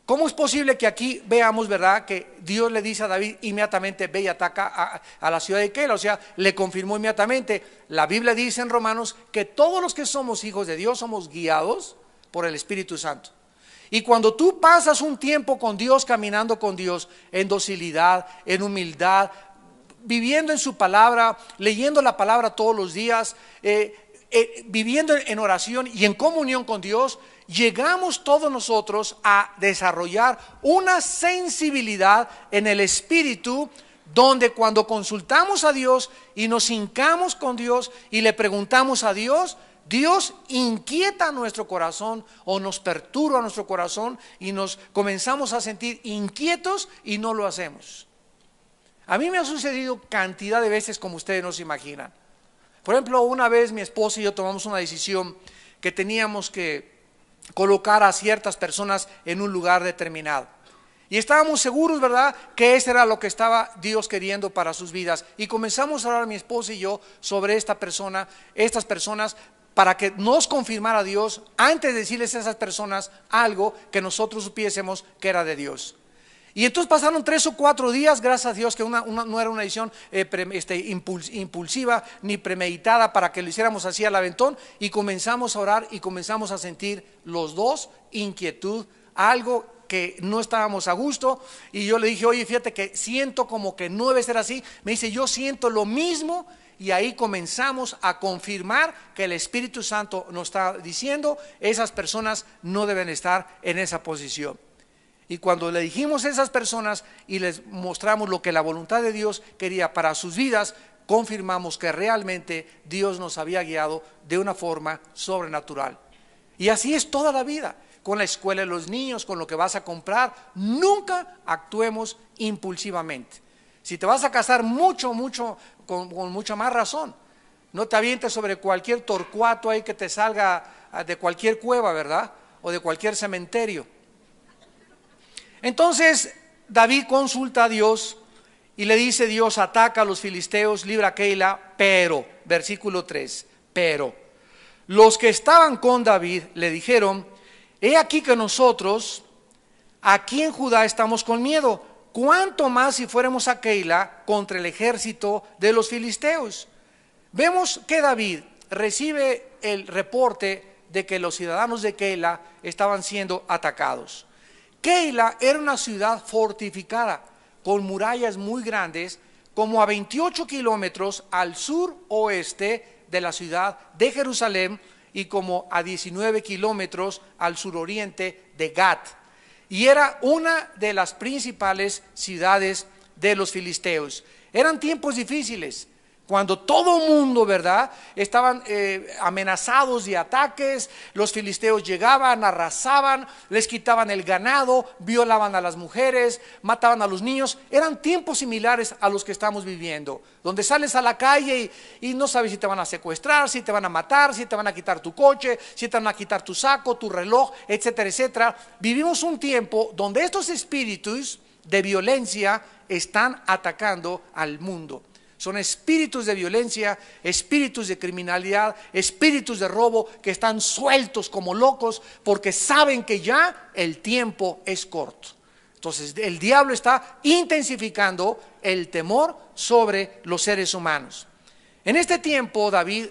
¿Cómo es posible que aquí veamos, verdad, que Dios le dice a David inmediatamente, ve y ataca a, la ciudad de Keila? O sea, le confirmó inmediatamente. La Biblia dice en Romanos que todos los que somos hijos de Dios somos guiados por el Espíritu Santo. Y cuando tú pasas un tiempo con Dios, caminando con Dios, en docilidad, en humildad, viviendo en su palabra, leyendo la palabra todos los días, eh, eh, viviendo en oración y en comunión con Dios, llegamos todos nosotros a desarrollar una sensibilidad en el espíritu donde cuando consultamos a Dios y nos hincamos con Dios y le preguntamos a Dios, Dios inquieta nuestro corazón o nos perturba nuestro corazón y nos comenzamos a sentir inquietos y no lo hacemos. A mí me ha sucedido cantidad de veces como ustedes no se imaginan. Por ejemplo, una vez mi esposa y yo tomamos una decisión que teníamos que colocar a ciertas personas en un lugar determinado. Y estábamos seguros, ¿verdad?, que ese era lo que estaba Dios queriendo para sus vidas. Y comenzamos a hablar mi esposa y yo sobre esta persona, estas personas, para que nos confirmara Dios antes de decirles a esas personas algo que nosotros supiésemos que era de Dios. Y entonces pasaron tres o cuatro días, gracias a Dios, que una, no era una edición eh, este, impulsiva ni premeditada para que lo hiciéramos así al aventón, y comenzamos a orar y comenzamos a sentir los dos inquietud, algo que no estábamos a gusto, y yo le dije, oye, fíjate que siento como que no debe ser así, me dice, yo siento lo mismo, y ahí comenzamos a confirmar que el Espíritu Santo nos está diciendo, esas personas no deben estar en esa posición. Y cuando le dijimos a esas personas y les mostramos lo que la voluntad de Dios quería para sus vidas, confirmamos que realmente Dios nos había guiado de una forma sobrenatural. Y así es toda la vida, con la escuela de los niños, con lo que vas a comprar. Nunca actuemos impulsivamente. Si te vas a casar mucho, mucho, con, mucha más razón. No te avientes sobre cualquier torcuato ahí que te salga ah, de cualquier cueva, ¿verdad? O de cualquier cementerio. Entonces David consulta a Dios y le dice Dios, ataca a los filisteos, libra a Keila, pero, versículo 3, pero los que estaban con David le dijeron, he aquí que nosotros aquí en Judá estamos con miedo, cuánto más si fuéramos a Keila contra el ejército de los filisteos. Vemos que David recibe el reporte de que los ciudadanos de Keila estaban siendo atacados. Keila era una ciudad fortificada, con murallas muy grandes, como a 28 kilómetros al suroeste de la ciudad de Jerusalén y como a 19 kilómetros al suroriente de Gat. Y era una de las principales ciudades de los filisteos. Eran tiempos difíciles cuando todo mundo, ¿verdad? Estaban eh, amenazados de ataques, los filisteos llegaban, arrasaban, les quitaban el ganado, violaban a las mujeres, mataban a los niños. Eran tiempos similares a los que estamos viviendo, donde sales a la calle y no sabes si te van a secuestrar, si te van a matar, si te van a quitar tu coche, si te van a quitar tu saco, tu reloj, etcétera, etcétera. Vivimos un tiempo donde estos espíritus de violencia están atacando al mundo. Son espíritus de violencia, espíritus de criminalidad, espíritus de robo que están sueltos como locos porque saben que ya el tiempo es corto. Entonces el diablo está intensificando el temor sobre los seres humanos. En este tiempo David,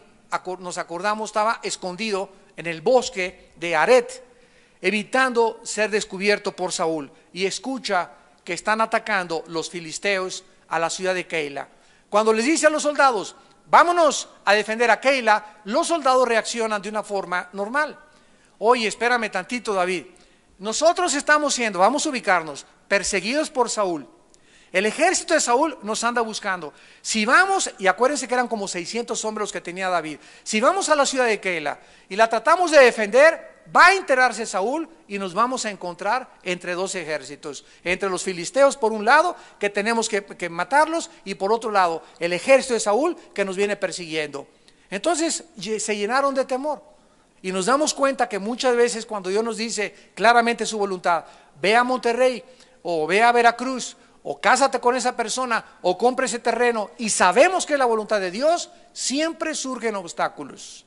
nos acordamos, estaba escondido en el bosque de Aret, evitando ser descubierto por Saúl. Y escucha que están atacando los filisteos a la ciudad de Keila. Cuando les dice a los soldados, vámonos a defender a Keila, los soldados reaccionan de una forma normal. Oye, espérame tantito, David. Nosotros estamos siendo, vamos a ubicarnos, perseguidos por Saúl. El ejército de Saúl nos anda buscando. Si vamos, y acuérdense que eran como 600 hombres los que tenía David, si vamos a la ciudad de Keila y la tratamos de defender, va a enterarse Saúl y nos vamos a encontrar entre dos ejércitos, entre los filisteos por un lado, que tenemos que, matarlos, y por otro lado, el ejército de Saúl que nos viene persiguiendo. Entonces se llenaron de temor. Y nos damos cuenta que muchas veces cuando Dios nos dice claramente su voluntad, ve a Monterrey o ve a Veracruz o cásate con esa persona o compre ese terreno y sabemos que es la voluntad de Dios, siempre surgen obstáculos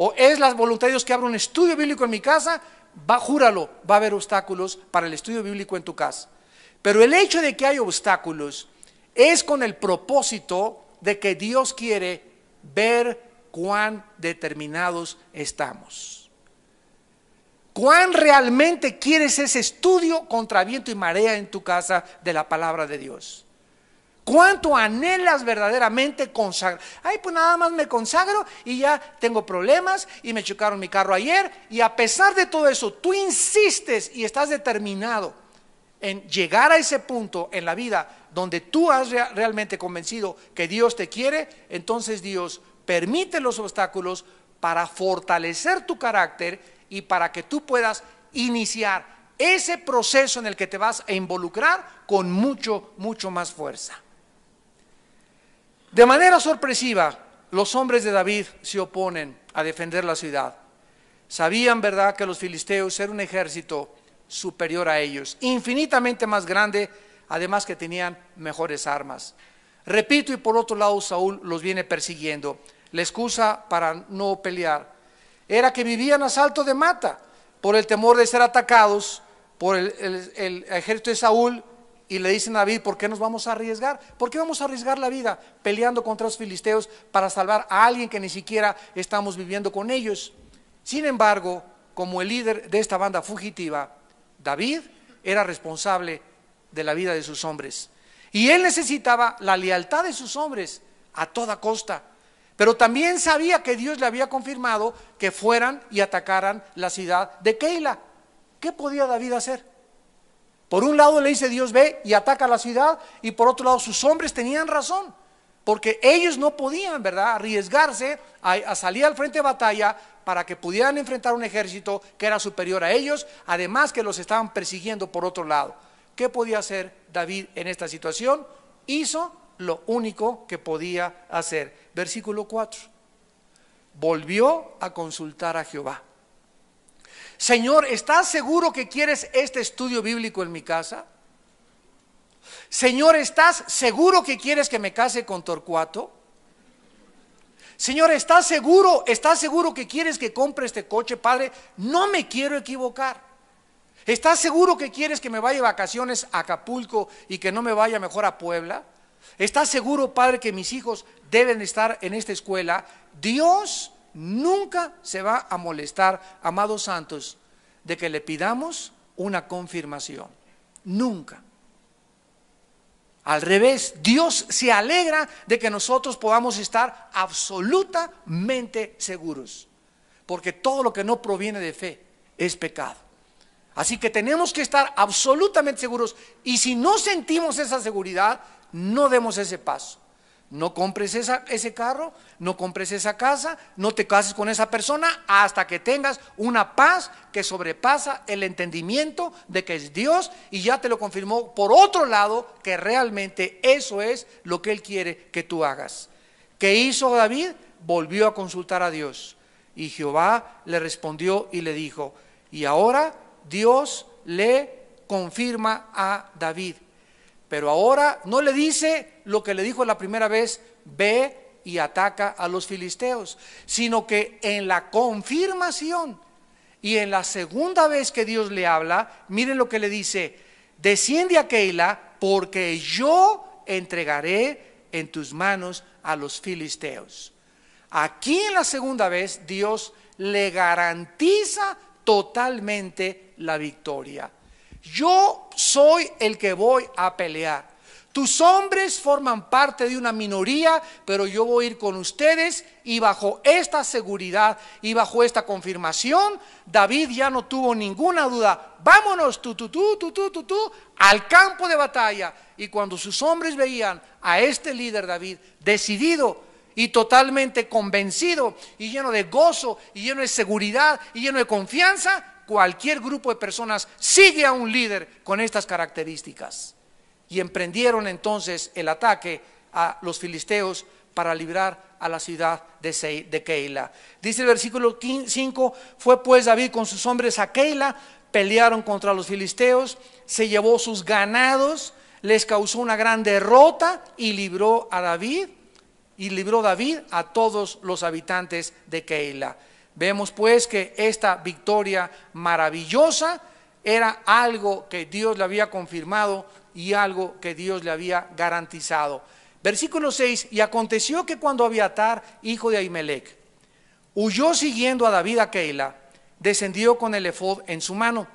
o es la voluntad de Dios que abra un estudio bíblico en mi casa, va, júralo, va a haber obstáculos para el estudio bíblico en tu casa. Pero el hecho de que hay obstáculos es con el propósito de que Dios quiere ver cuán determinados estamos. Cuán realmente quieres ese estudio contra viento y marea en tu casa de la palabra de Dios. ¿Cuánto anhelas verdaderamente consagrar? Ay, pues nada más me consagro y ya tengo problemas y me chocaron mi carro ayer. Y a pesar de todo eso, tú insistes y estás determinado en llegar a ese punto en la vida donde tú has realmente convencido que Dios te quiere, entonces Dios permite los obstáculos para fortalecer tu carácter y para que tú puedas iniciar ese proceso en el que te vas a involucrar con mucho, mucho más fuerza. De manera sorpresiva, los hombres de David se oponen a defender la ciudad. Sabían, ¿verdad?, que los filisteos eran un ejército superior a ellos, infinitamente más grande, además que tenían mejores armas. Repito, y por otro lado, Saúl los viene persiguiendo. La excusa para no pelear era que vivían a salto de mata por el temor de ser atacados por el, el ejército de Saúl y le dicen a David, ¿por qué nos vamos a arriesgar? ¿Por qué vamos a arriesgar la vida peleando contra los filisteos para salvar a alguien que ni siquiera estamos viviendo con ellos? Sin embargo, como el líder de esta banda fugitiva, David era responsable de la vida de sus hombres. Y él necesitaba la lealtad de sus hombres a toda costa. Pero también sabía que Dios le había confirmado que fueran y atacaran la ciudad de Keila. ¿Qué podía David hacer? Por un lado le dice Dios ve y ataca la ciudad y por otro lado sus hombres tenían razón, porque ellos no podían, ¿verdad?, arriesgarse a, a, salir al frente de batalla para que pudieran enfrentar un ejército que era superior a ellos, además que los estaban persiguiendo por otro lado. ¿Qué podía hacer David en esta situación? Hizo lo único que podía hacer. Versículo 4. Volvió a consultar a Jehová. Señor, ¿estás seguro que quieres este estudio bíblico en mi casa? Señor, ¿estás seguro que quieres que me case con Torcuato? Señor, ¿estás seguro? ¿Estás seguro que quieres que compre este coche, Padre? No me quiero equivocar. ¿Estás seguro que quieres que me vaya de vacaciones a Acapulco y que no me vaya mejor a Puebla? ¿Estás seguro, Padre, que mis hijos deben estar en esta escuela? Dios nunca se va a molestar, amados santos, de que le pidamos una confirmación. Nunca. Al revés, Dios se alegra de que nosotros podamos estar absolutamente seguros, porque todo lo que no proviene de fe es pecado. Así que tenemos que estar absolutamente seguros y si no sentimos esa seguridad, no demos ese paso. No compres ese carro, no compres esa casa, no te cases con esa persona hasta que tengas una paz que sobrepasa el entendimiento de que es Dios y ya te lo confirmó por otro lado que realmente eso es lo que Él quiere que tú hagas. ¿Qué hizo David? Volvió a consultar a Dios y Jehová le respondió y le dijo, y ahora Dios le confirma a David pero ahora no le dice lo que le dijo la primera vez, ve y ataca a los filisteos, sino que en la confirmación y en la segunda vez que Dios le habla, miren lo que le dice, desciende a Keila porque yo entregaré en tus manos a los filisteos. Aquí en la segunda vez Dios le garantiza totalmente la victoria. Yo soy el que voy a pelear. Tus hombres forman parte de una minoría, pero yo voy a ir con ustedes y bajo esta seguridad y bajo esta confirmación, David ya no tuvo ninguna duda. Vámonos, tú, tú, tú, tú, tú, tú, al campo de batalla. Y cuando sus hombres veían a este líder David decidido, y totalmente convencido y lleno de gozo y lleno de seguridad y lleno de confianza, cualquier grupo de personas sigue a un líder con estas características. Y emprendieron entonces el ataque a los filisteos para librar a la ciudad de, Keila. Dice el versículo 5, fue pues David con sus hombres a Keila, pelearon contra los filisteos, se llevó sus ganados, les causó una gran derrota y libró a David, y libró David a todos los habitantes de Keila. Vemos pues que esta victoria maravillosa era algo que Dios le había confirmado y algo que Dios le había garantizado. Versículo 6, y aconteció que cuando Abiatar, hijo de Ahimelech, huyó siguiendo a David a Keila, descendió con el efod en su mano.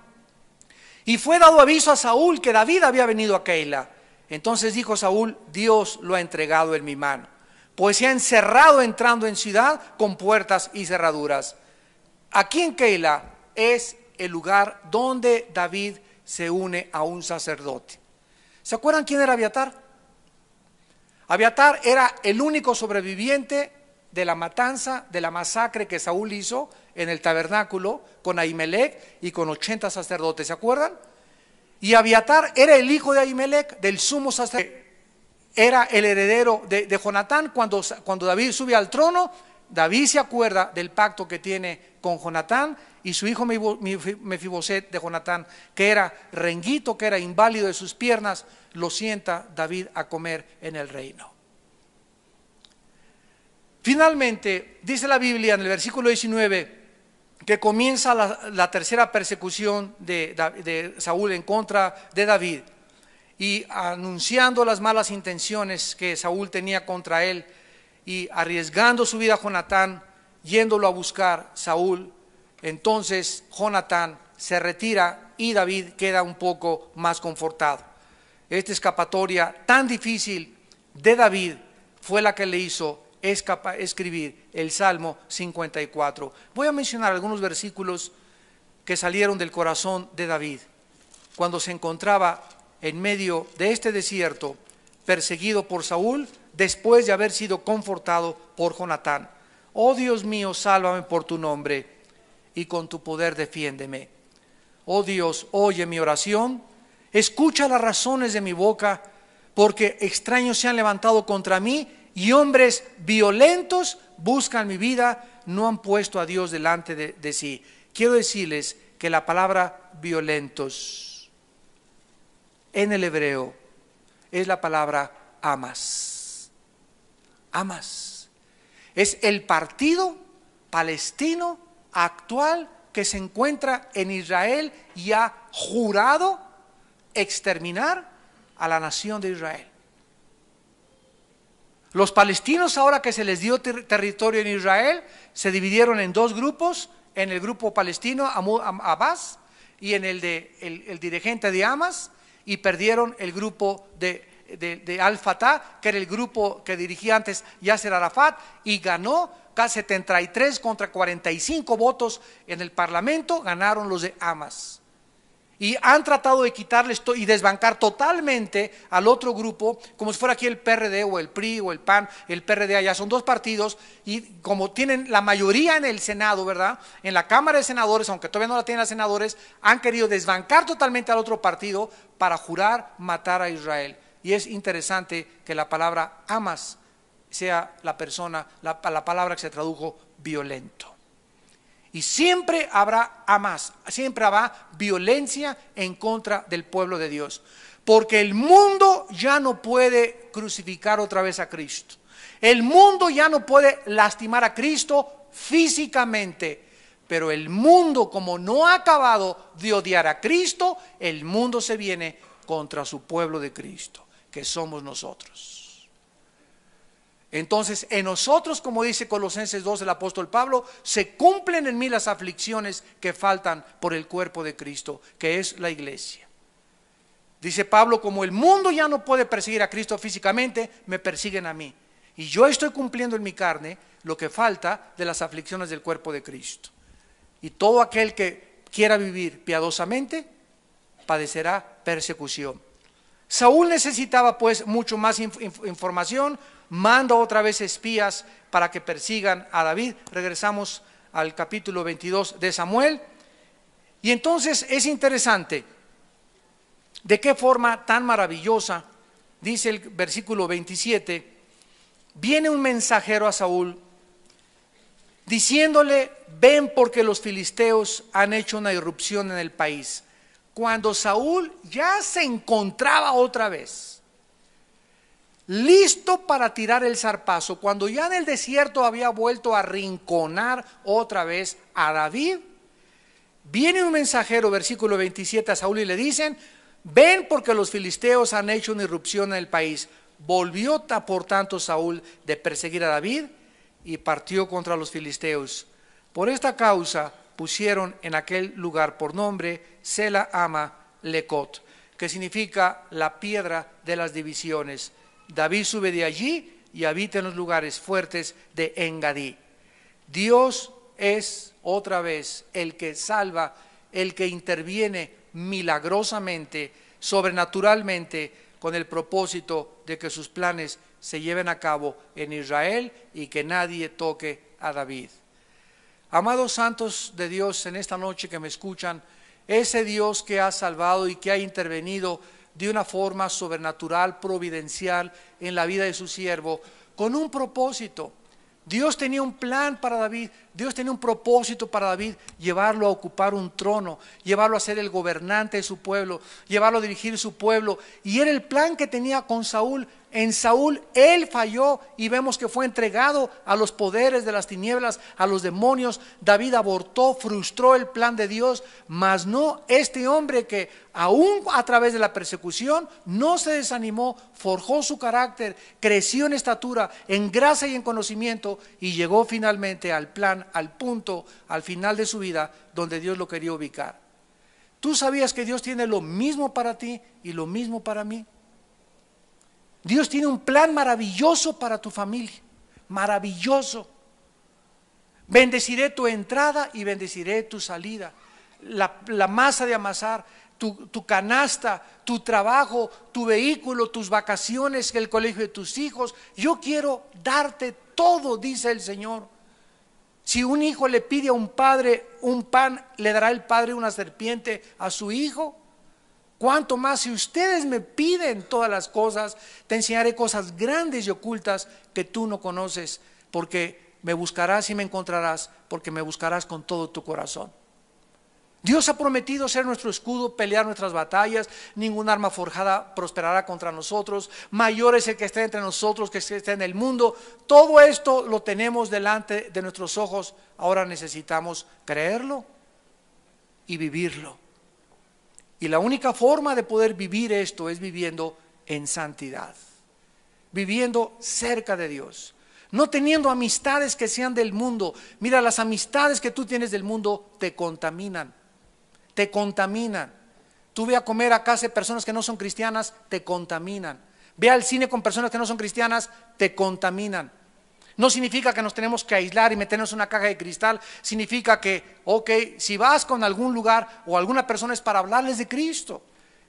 Y fue dado aviso a Saúl que David había venido a Keila. Entonces dijo Saúl, Dios lo ha entregado en mi mano. Pues ha encerrado entrando en ciudad con puertas y cerraduras. Aquí en Keila es el lugar donde David se une a un sacerdote. ¿Se acuerdan quién era Abiatar? Abiatar era el único sobreviviente de la matanza, de la masacre que Saúl hizo en el tabernáculo con Ahimelech y con 80 sacerdotes, ¿se acuerdan? Y Abiatar era el hijo de Ahimelech, del sumo sacerdote era el heredero de, Jonatán. Cuando, cuando David sube al trono, David se acuerda del pacto que tiene con Jonatán y su hijo Mefiboset de Jonatán, que era renguito, que era inválido de sus piernas, lo sienta David a comer en el reino. Finalmente, dice la Biblia en el versículo 19 que comienza la, tercera persecución de Saúl en contra de David y anunciando las malas intenciones que Saúl tenía contra él y arriesgando su vida a Jonatán, yéndolo a buscar Saúl, entonces Jonatán se retira y David queda un poco más confortado. Esta escapatoria tan difícil de David fue la que le hizo escribir el Salmo 54. Voy a mencionar algunos versículos que salieron del corazón de David cuando se encontraba en medio de este desierto, perseguido por Saúl, después de haber sido confortado por Jonatán. Oh Dios mío, sálvame por tu nombre y con tu poder defiéndeme. Oh Dios, oye mi oración, escucha las razones de mi boca, porque extraños se han levantado contra mí y hombres violentos buscan mi vida, no han puesto a Dios delante de, de sí. Quiero decirles que la palabra violentos en el hebreo es la palabra amas. Amas. Es el partido palestino actual que se encuentra en Israel y ha jurado exterminar a la nación de Israel. Los palestinos ahora que se les dio territorio en Israel se dividieron en dos grupos, en el grupo palestino Abbas y en el de el, dirigente de Hamas, y perdieron el grupo de, de, Al-Fatah, que era el grupo que dirigía antes Yasser Arafat, y ganó casi 73 contra 45 votos en el Parlamento, ganaron los de Hamas y han tratado de quitarles y desbancar totalmente al otro grupo, como si fuera aquí el PRD o el PRI o el PAN, el PRD allá, son dos partidos, y como tienen la mayoría en el Senado, ¿verdad? En la Cámara de Senadores, aunque todavía no la tienen los senadores, han querido desbancar totalmente al otro partido para jurar matar a Israel. Y es interesante que la palabra amas sea la persona, la palabra que se tradujo violento. Y siempre habrá más, siempre habrá violencia en contra del pueblo de Dios. Porque el mundo ya no puede crucificar otra vez a Cristo. El mundo ya no puede lastimar a Cristo físicamente. Pero el mundo, como no ha acabado de odiar a Cristo, el mundo se viene contra su pueblo de Cristo, que somos nosotros. Entonces, en nosotros, como dice Colosenses 2 el apóstol Pablo, se cumplen en mí las aflicciones que faltan por el cuerpo de Cristo, que es la iglesia. Dice Pablo, como el mundo ya no puede perseguir a Cristo físicamente, me persiguen a mí. Y yo estoy cumpliendo en mi carne lo que falta de las aflicciones del cuerpo de Cristo. Y todo aquel que quiera vivir piadosamente, padecerá persecución. Saúl necesitaba pues mucho más información, manda otra vez espías para que persigan a David. Regresamos al capítulo 22 de Samuel. Y entonces es interesante de qué forma tan maravillosa, dice el versículo 27, viene un mensajero a Saúl diciéndole, ven porque los filisteos han hecho una irrupción en el país. Cuando Saúl ya se encontraba otra vez listo para tirar el zarpazo, cuando ya en el desierto había vuelto a rinconar otra vez a David, viene un mensajero, versículo 27, a Saúl y le dicen, ven porque los filisteos han hecho una irrupción en el país. Volvió por tanto Saúl de perseguir a David y partió contra los filisteos. Por esta causa pusieron en aquel lugar por nombre Sela Ama Lecot, que significa la piedra de las divisiones. David sube de allí y habita en los lugares fuertes de Engadí. Dios es otra vez el que salva, el que interviene milagrosamente, sobrenaturalmente, con el propósito de que sus planes se lleven a cabo en Israel y que nadie toque a David. Amados santos de Dios, en esta noche que me escuchan, ese Dios que ha salvado y que ha intervenido de una forma sobrenatural, providencial en la vida de su siervo, con un propósito. Dios tenía un plan para David, Dios tenía un propósito para David, llevarlo a ocupar un trono, llevarlo a ser el gobernante de su pueblo, llevarlo a dirigir su pueblo. Y era el plan que tenía con Saúl, en Saúl él falló y vemos que fue entregado a los poderes de las tinieblas, a los demonios. David abortó, frustró el plan de Dios, mas no este hombre que aún a través de la persecución no se desanimó, forjó su carácter, creció en estatura, en gracia y en conocimiento y llegó finalmente al plan, al punto, al final de su vida donde Dios lo quería ubicar. ¿Tú sabías que Dios tiene lo mismo para ti y lo mismo para mí? Dios tiene un plan maravilloso para tu familia, maravilloso. Bendeciré tu entrada y bendeciré tu salida. La, masa de amasar, tu, canasta, tu trabajo, tu vehículo, tus vacaciones, el colegio de tus hijos. Yo quiero darte todo, dice el Señor. Si un hijo le pide a un padre un pan, ¿le dará el padre una serpiente a su hijo? Cuanto más si ustedes me piden todas las cosas, te enseñaré cosas grandes y ocultas que tú no conoces, porque me buscarás y me encontrarás, porque me buscarás con todo tu corazón. Dios ha prometido ser nuestro escudo, pelear nuestras batallas, ningún arma forjada prosperará contra nosotros, mayor es el que está entre nosotros que esté está en el mundo. Todo esto lo tenemos delante de nuestros ojos, ahora necesitamos creerlo y vivirlo. Y la única forma de poder vivir esto es viviendo en santidad, viviendo cerca de Dios, no teniendo amistades que sean del mundo. Mira, las amistades que tú tienes del mundo te contaminan, te contaminan. Tú ve a comer a casa de personas que no son cristianas, te contaminan. Ve al cine con personas que no son cristianas, te contaminan. No significa que nos tenemos que aislar y meternos en una caja de cristal. Significa que, ok, si vas con algún lugar o alguna persona es para hablarles de Cristo.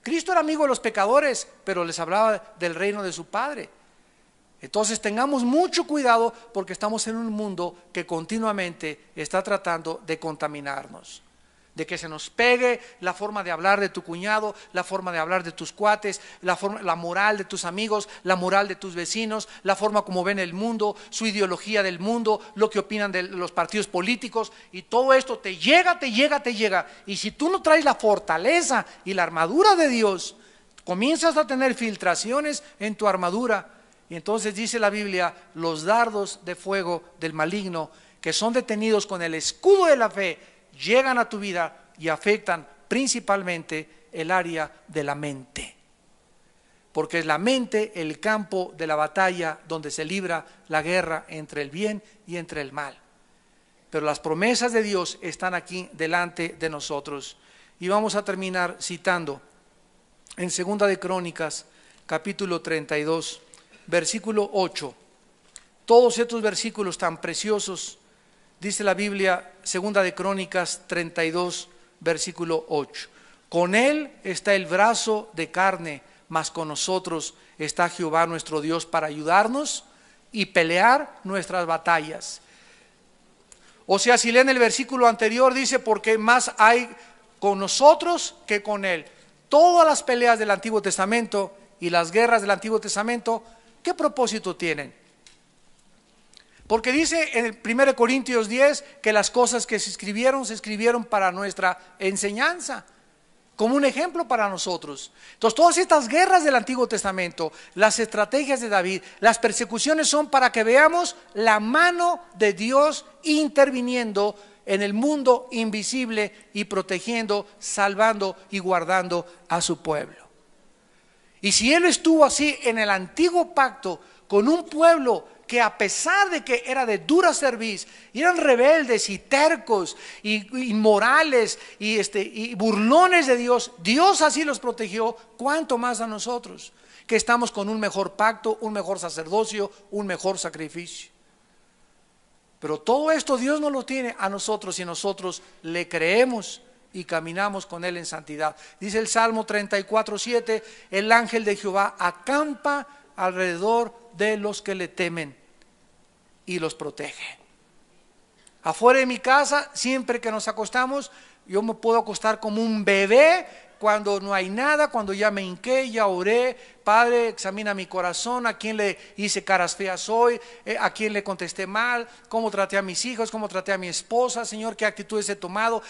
Cristo era amigo de los pecadores, pero les hablaba del reino de su Padre. Entonces tengamos mucho cuidado porque estamos en un mundo que continuamente está tratando de contaminarnos de que se nos pegue la forma de hablar de tu cuñado, la forma de hablar de tus cuates, la, forma, la moral de tus amigos, la moral de tus vecinos, la forma como ven el mundo, su ideología del mundo, lo que opinan de los partidos políticos y todo esto te llega, te llega, te llega. Y si tú no traes la fortaleza y la armadura de Dios, comienzas a tener filtraciones en tu armadura. Y entonces dice la Biblia, los dardos de fuego del maligno que son detenidos con el escudo de la fe llegan a tu vida y afectan principalmente el área de la mente. Porque es la mente el campo de la batalla donde se libra la guerra entre el bien y entre el mal. Pero las promesas de Dios están aquí delante de nosotros. Y vamos a terminar citando en Segunda de Crónicas, capítulo 32, versículo 8. Todos estos versículos tan preciosos Dice la Biblia, segunda de Crónicas 32, versículo 8. Con él está el brazo de carne, mas con nosotros está Jehová nuestro Dios para ayudarnos y pelear nuestras batallas. O sea, si leen el versículo anterior, dice, porque más hay con nosotros que con él. Todas las peleas del Antiguo Testamento y las guerras del Antiguo Testamento, ¿qué propósito tienen? Porque dice en el 1 Corintios 10 que las cosas que se escribieron se escribieron para nuestra enseñanza, como un ejemplo para nosotros. Entonces, todas estas guerras del Antiguo Testamento, las estrategias de David, las persecuciones son para que veamos la mano de Dios interviniendo en el mundo invisible y protegiendo, salvando y guardando a su pueblo. Y si Él estuvo así en el antiguo pacto con un pueblo que a pesar de que era de dura serviz y eran rebeldes y tercos y inmorales y, este, y burlones de Dios, Dios así los protegió, cuanto más a nosotros, que estamos con un mejor pacto, un mejor sacerdocio, un mejor sacrificio. Pero todo esto Dios no lo tiene a nosotros si nosotros le creemos y caminamos con Él en santidad. Dice el Salmo 34, 7, el ángel de Jehová acampa alrededor de los que le temen y los protege. Afuera de mi casa, siempre que nos acostamos, yo me puedo acostar como un bebé cuando no hay nada, cuando ya me hinqué, ya oré, Padre, examina mi corazón, a quién le hice caras feas hoy, eh, a quién le contesté mal, cómo traté a mis hijos, cómo traté a mi esposa, Señor, qué actitudes he tomado,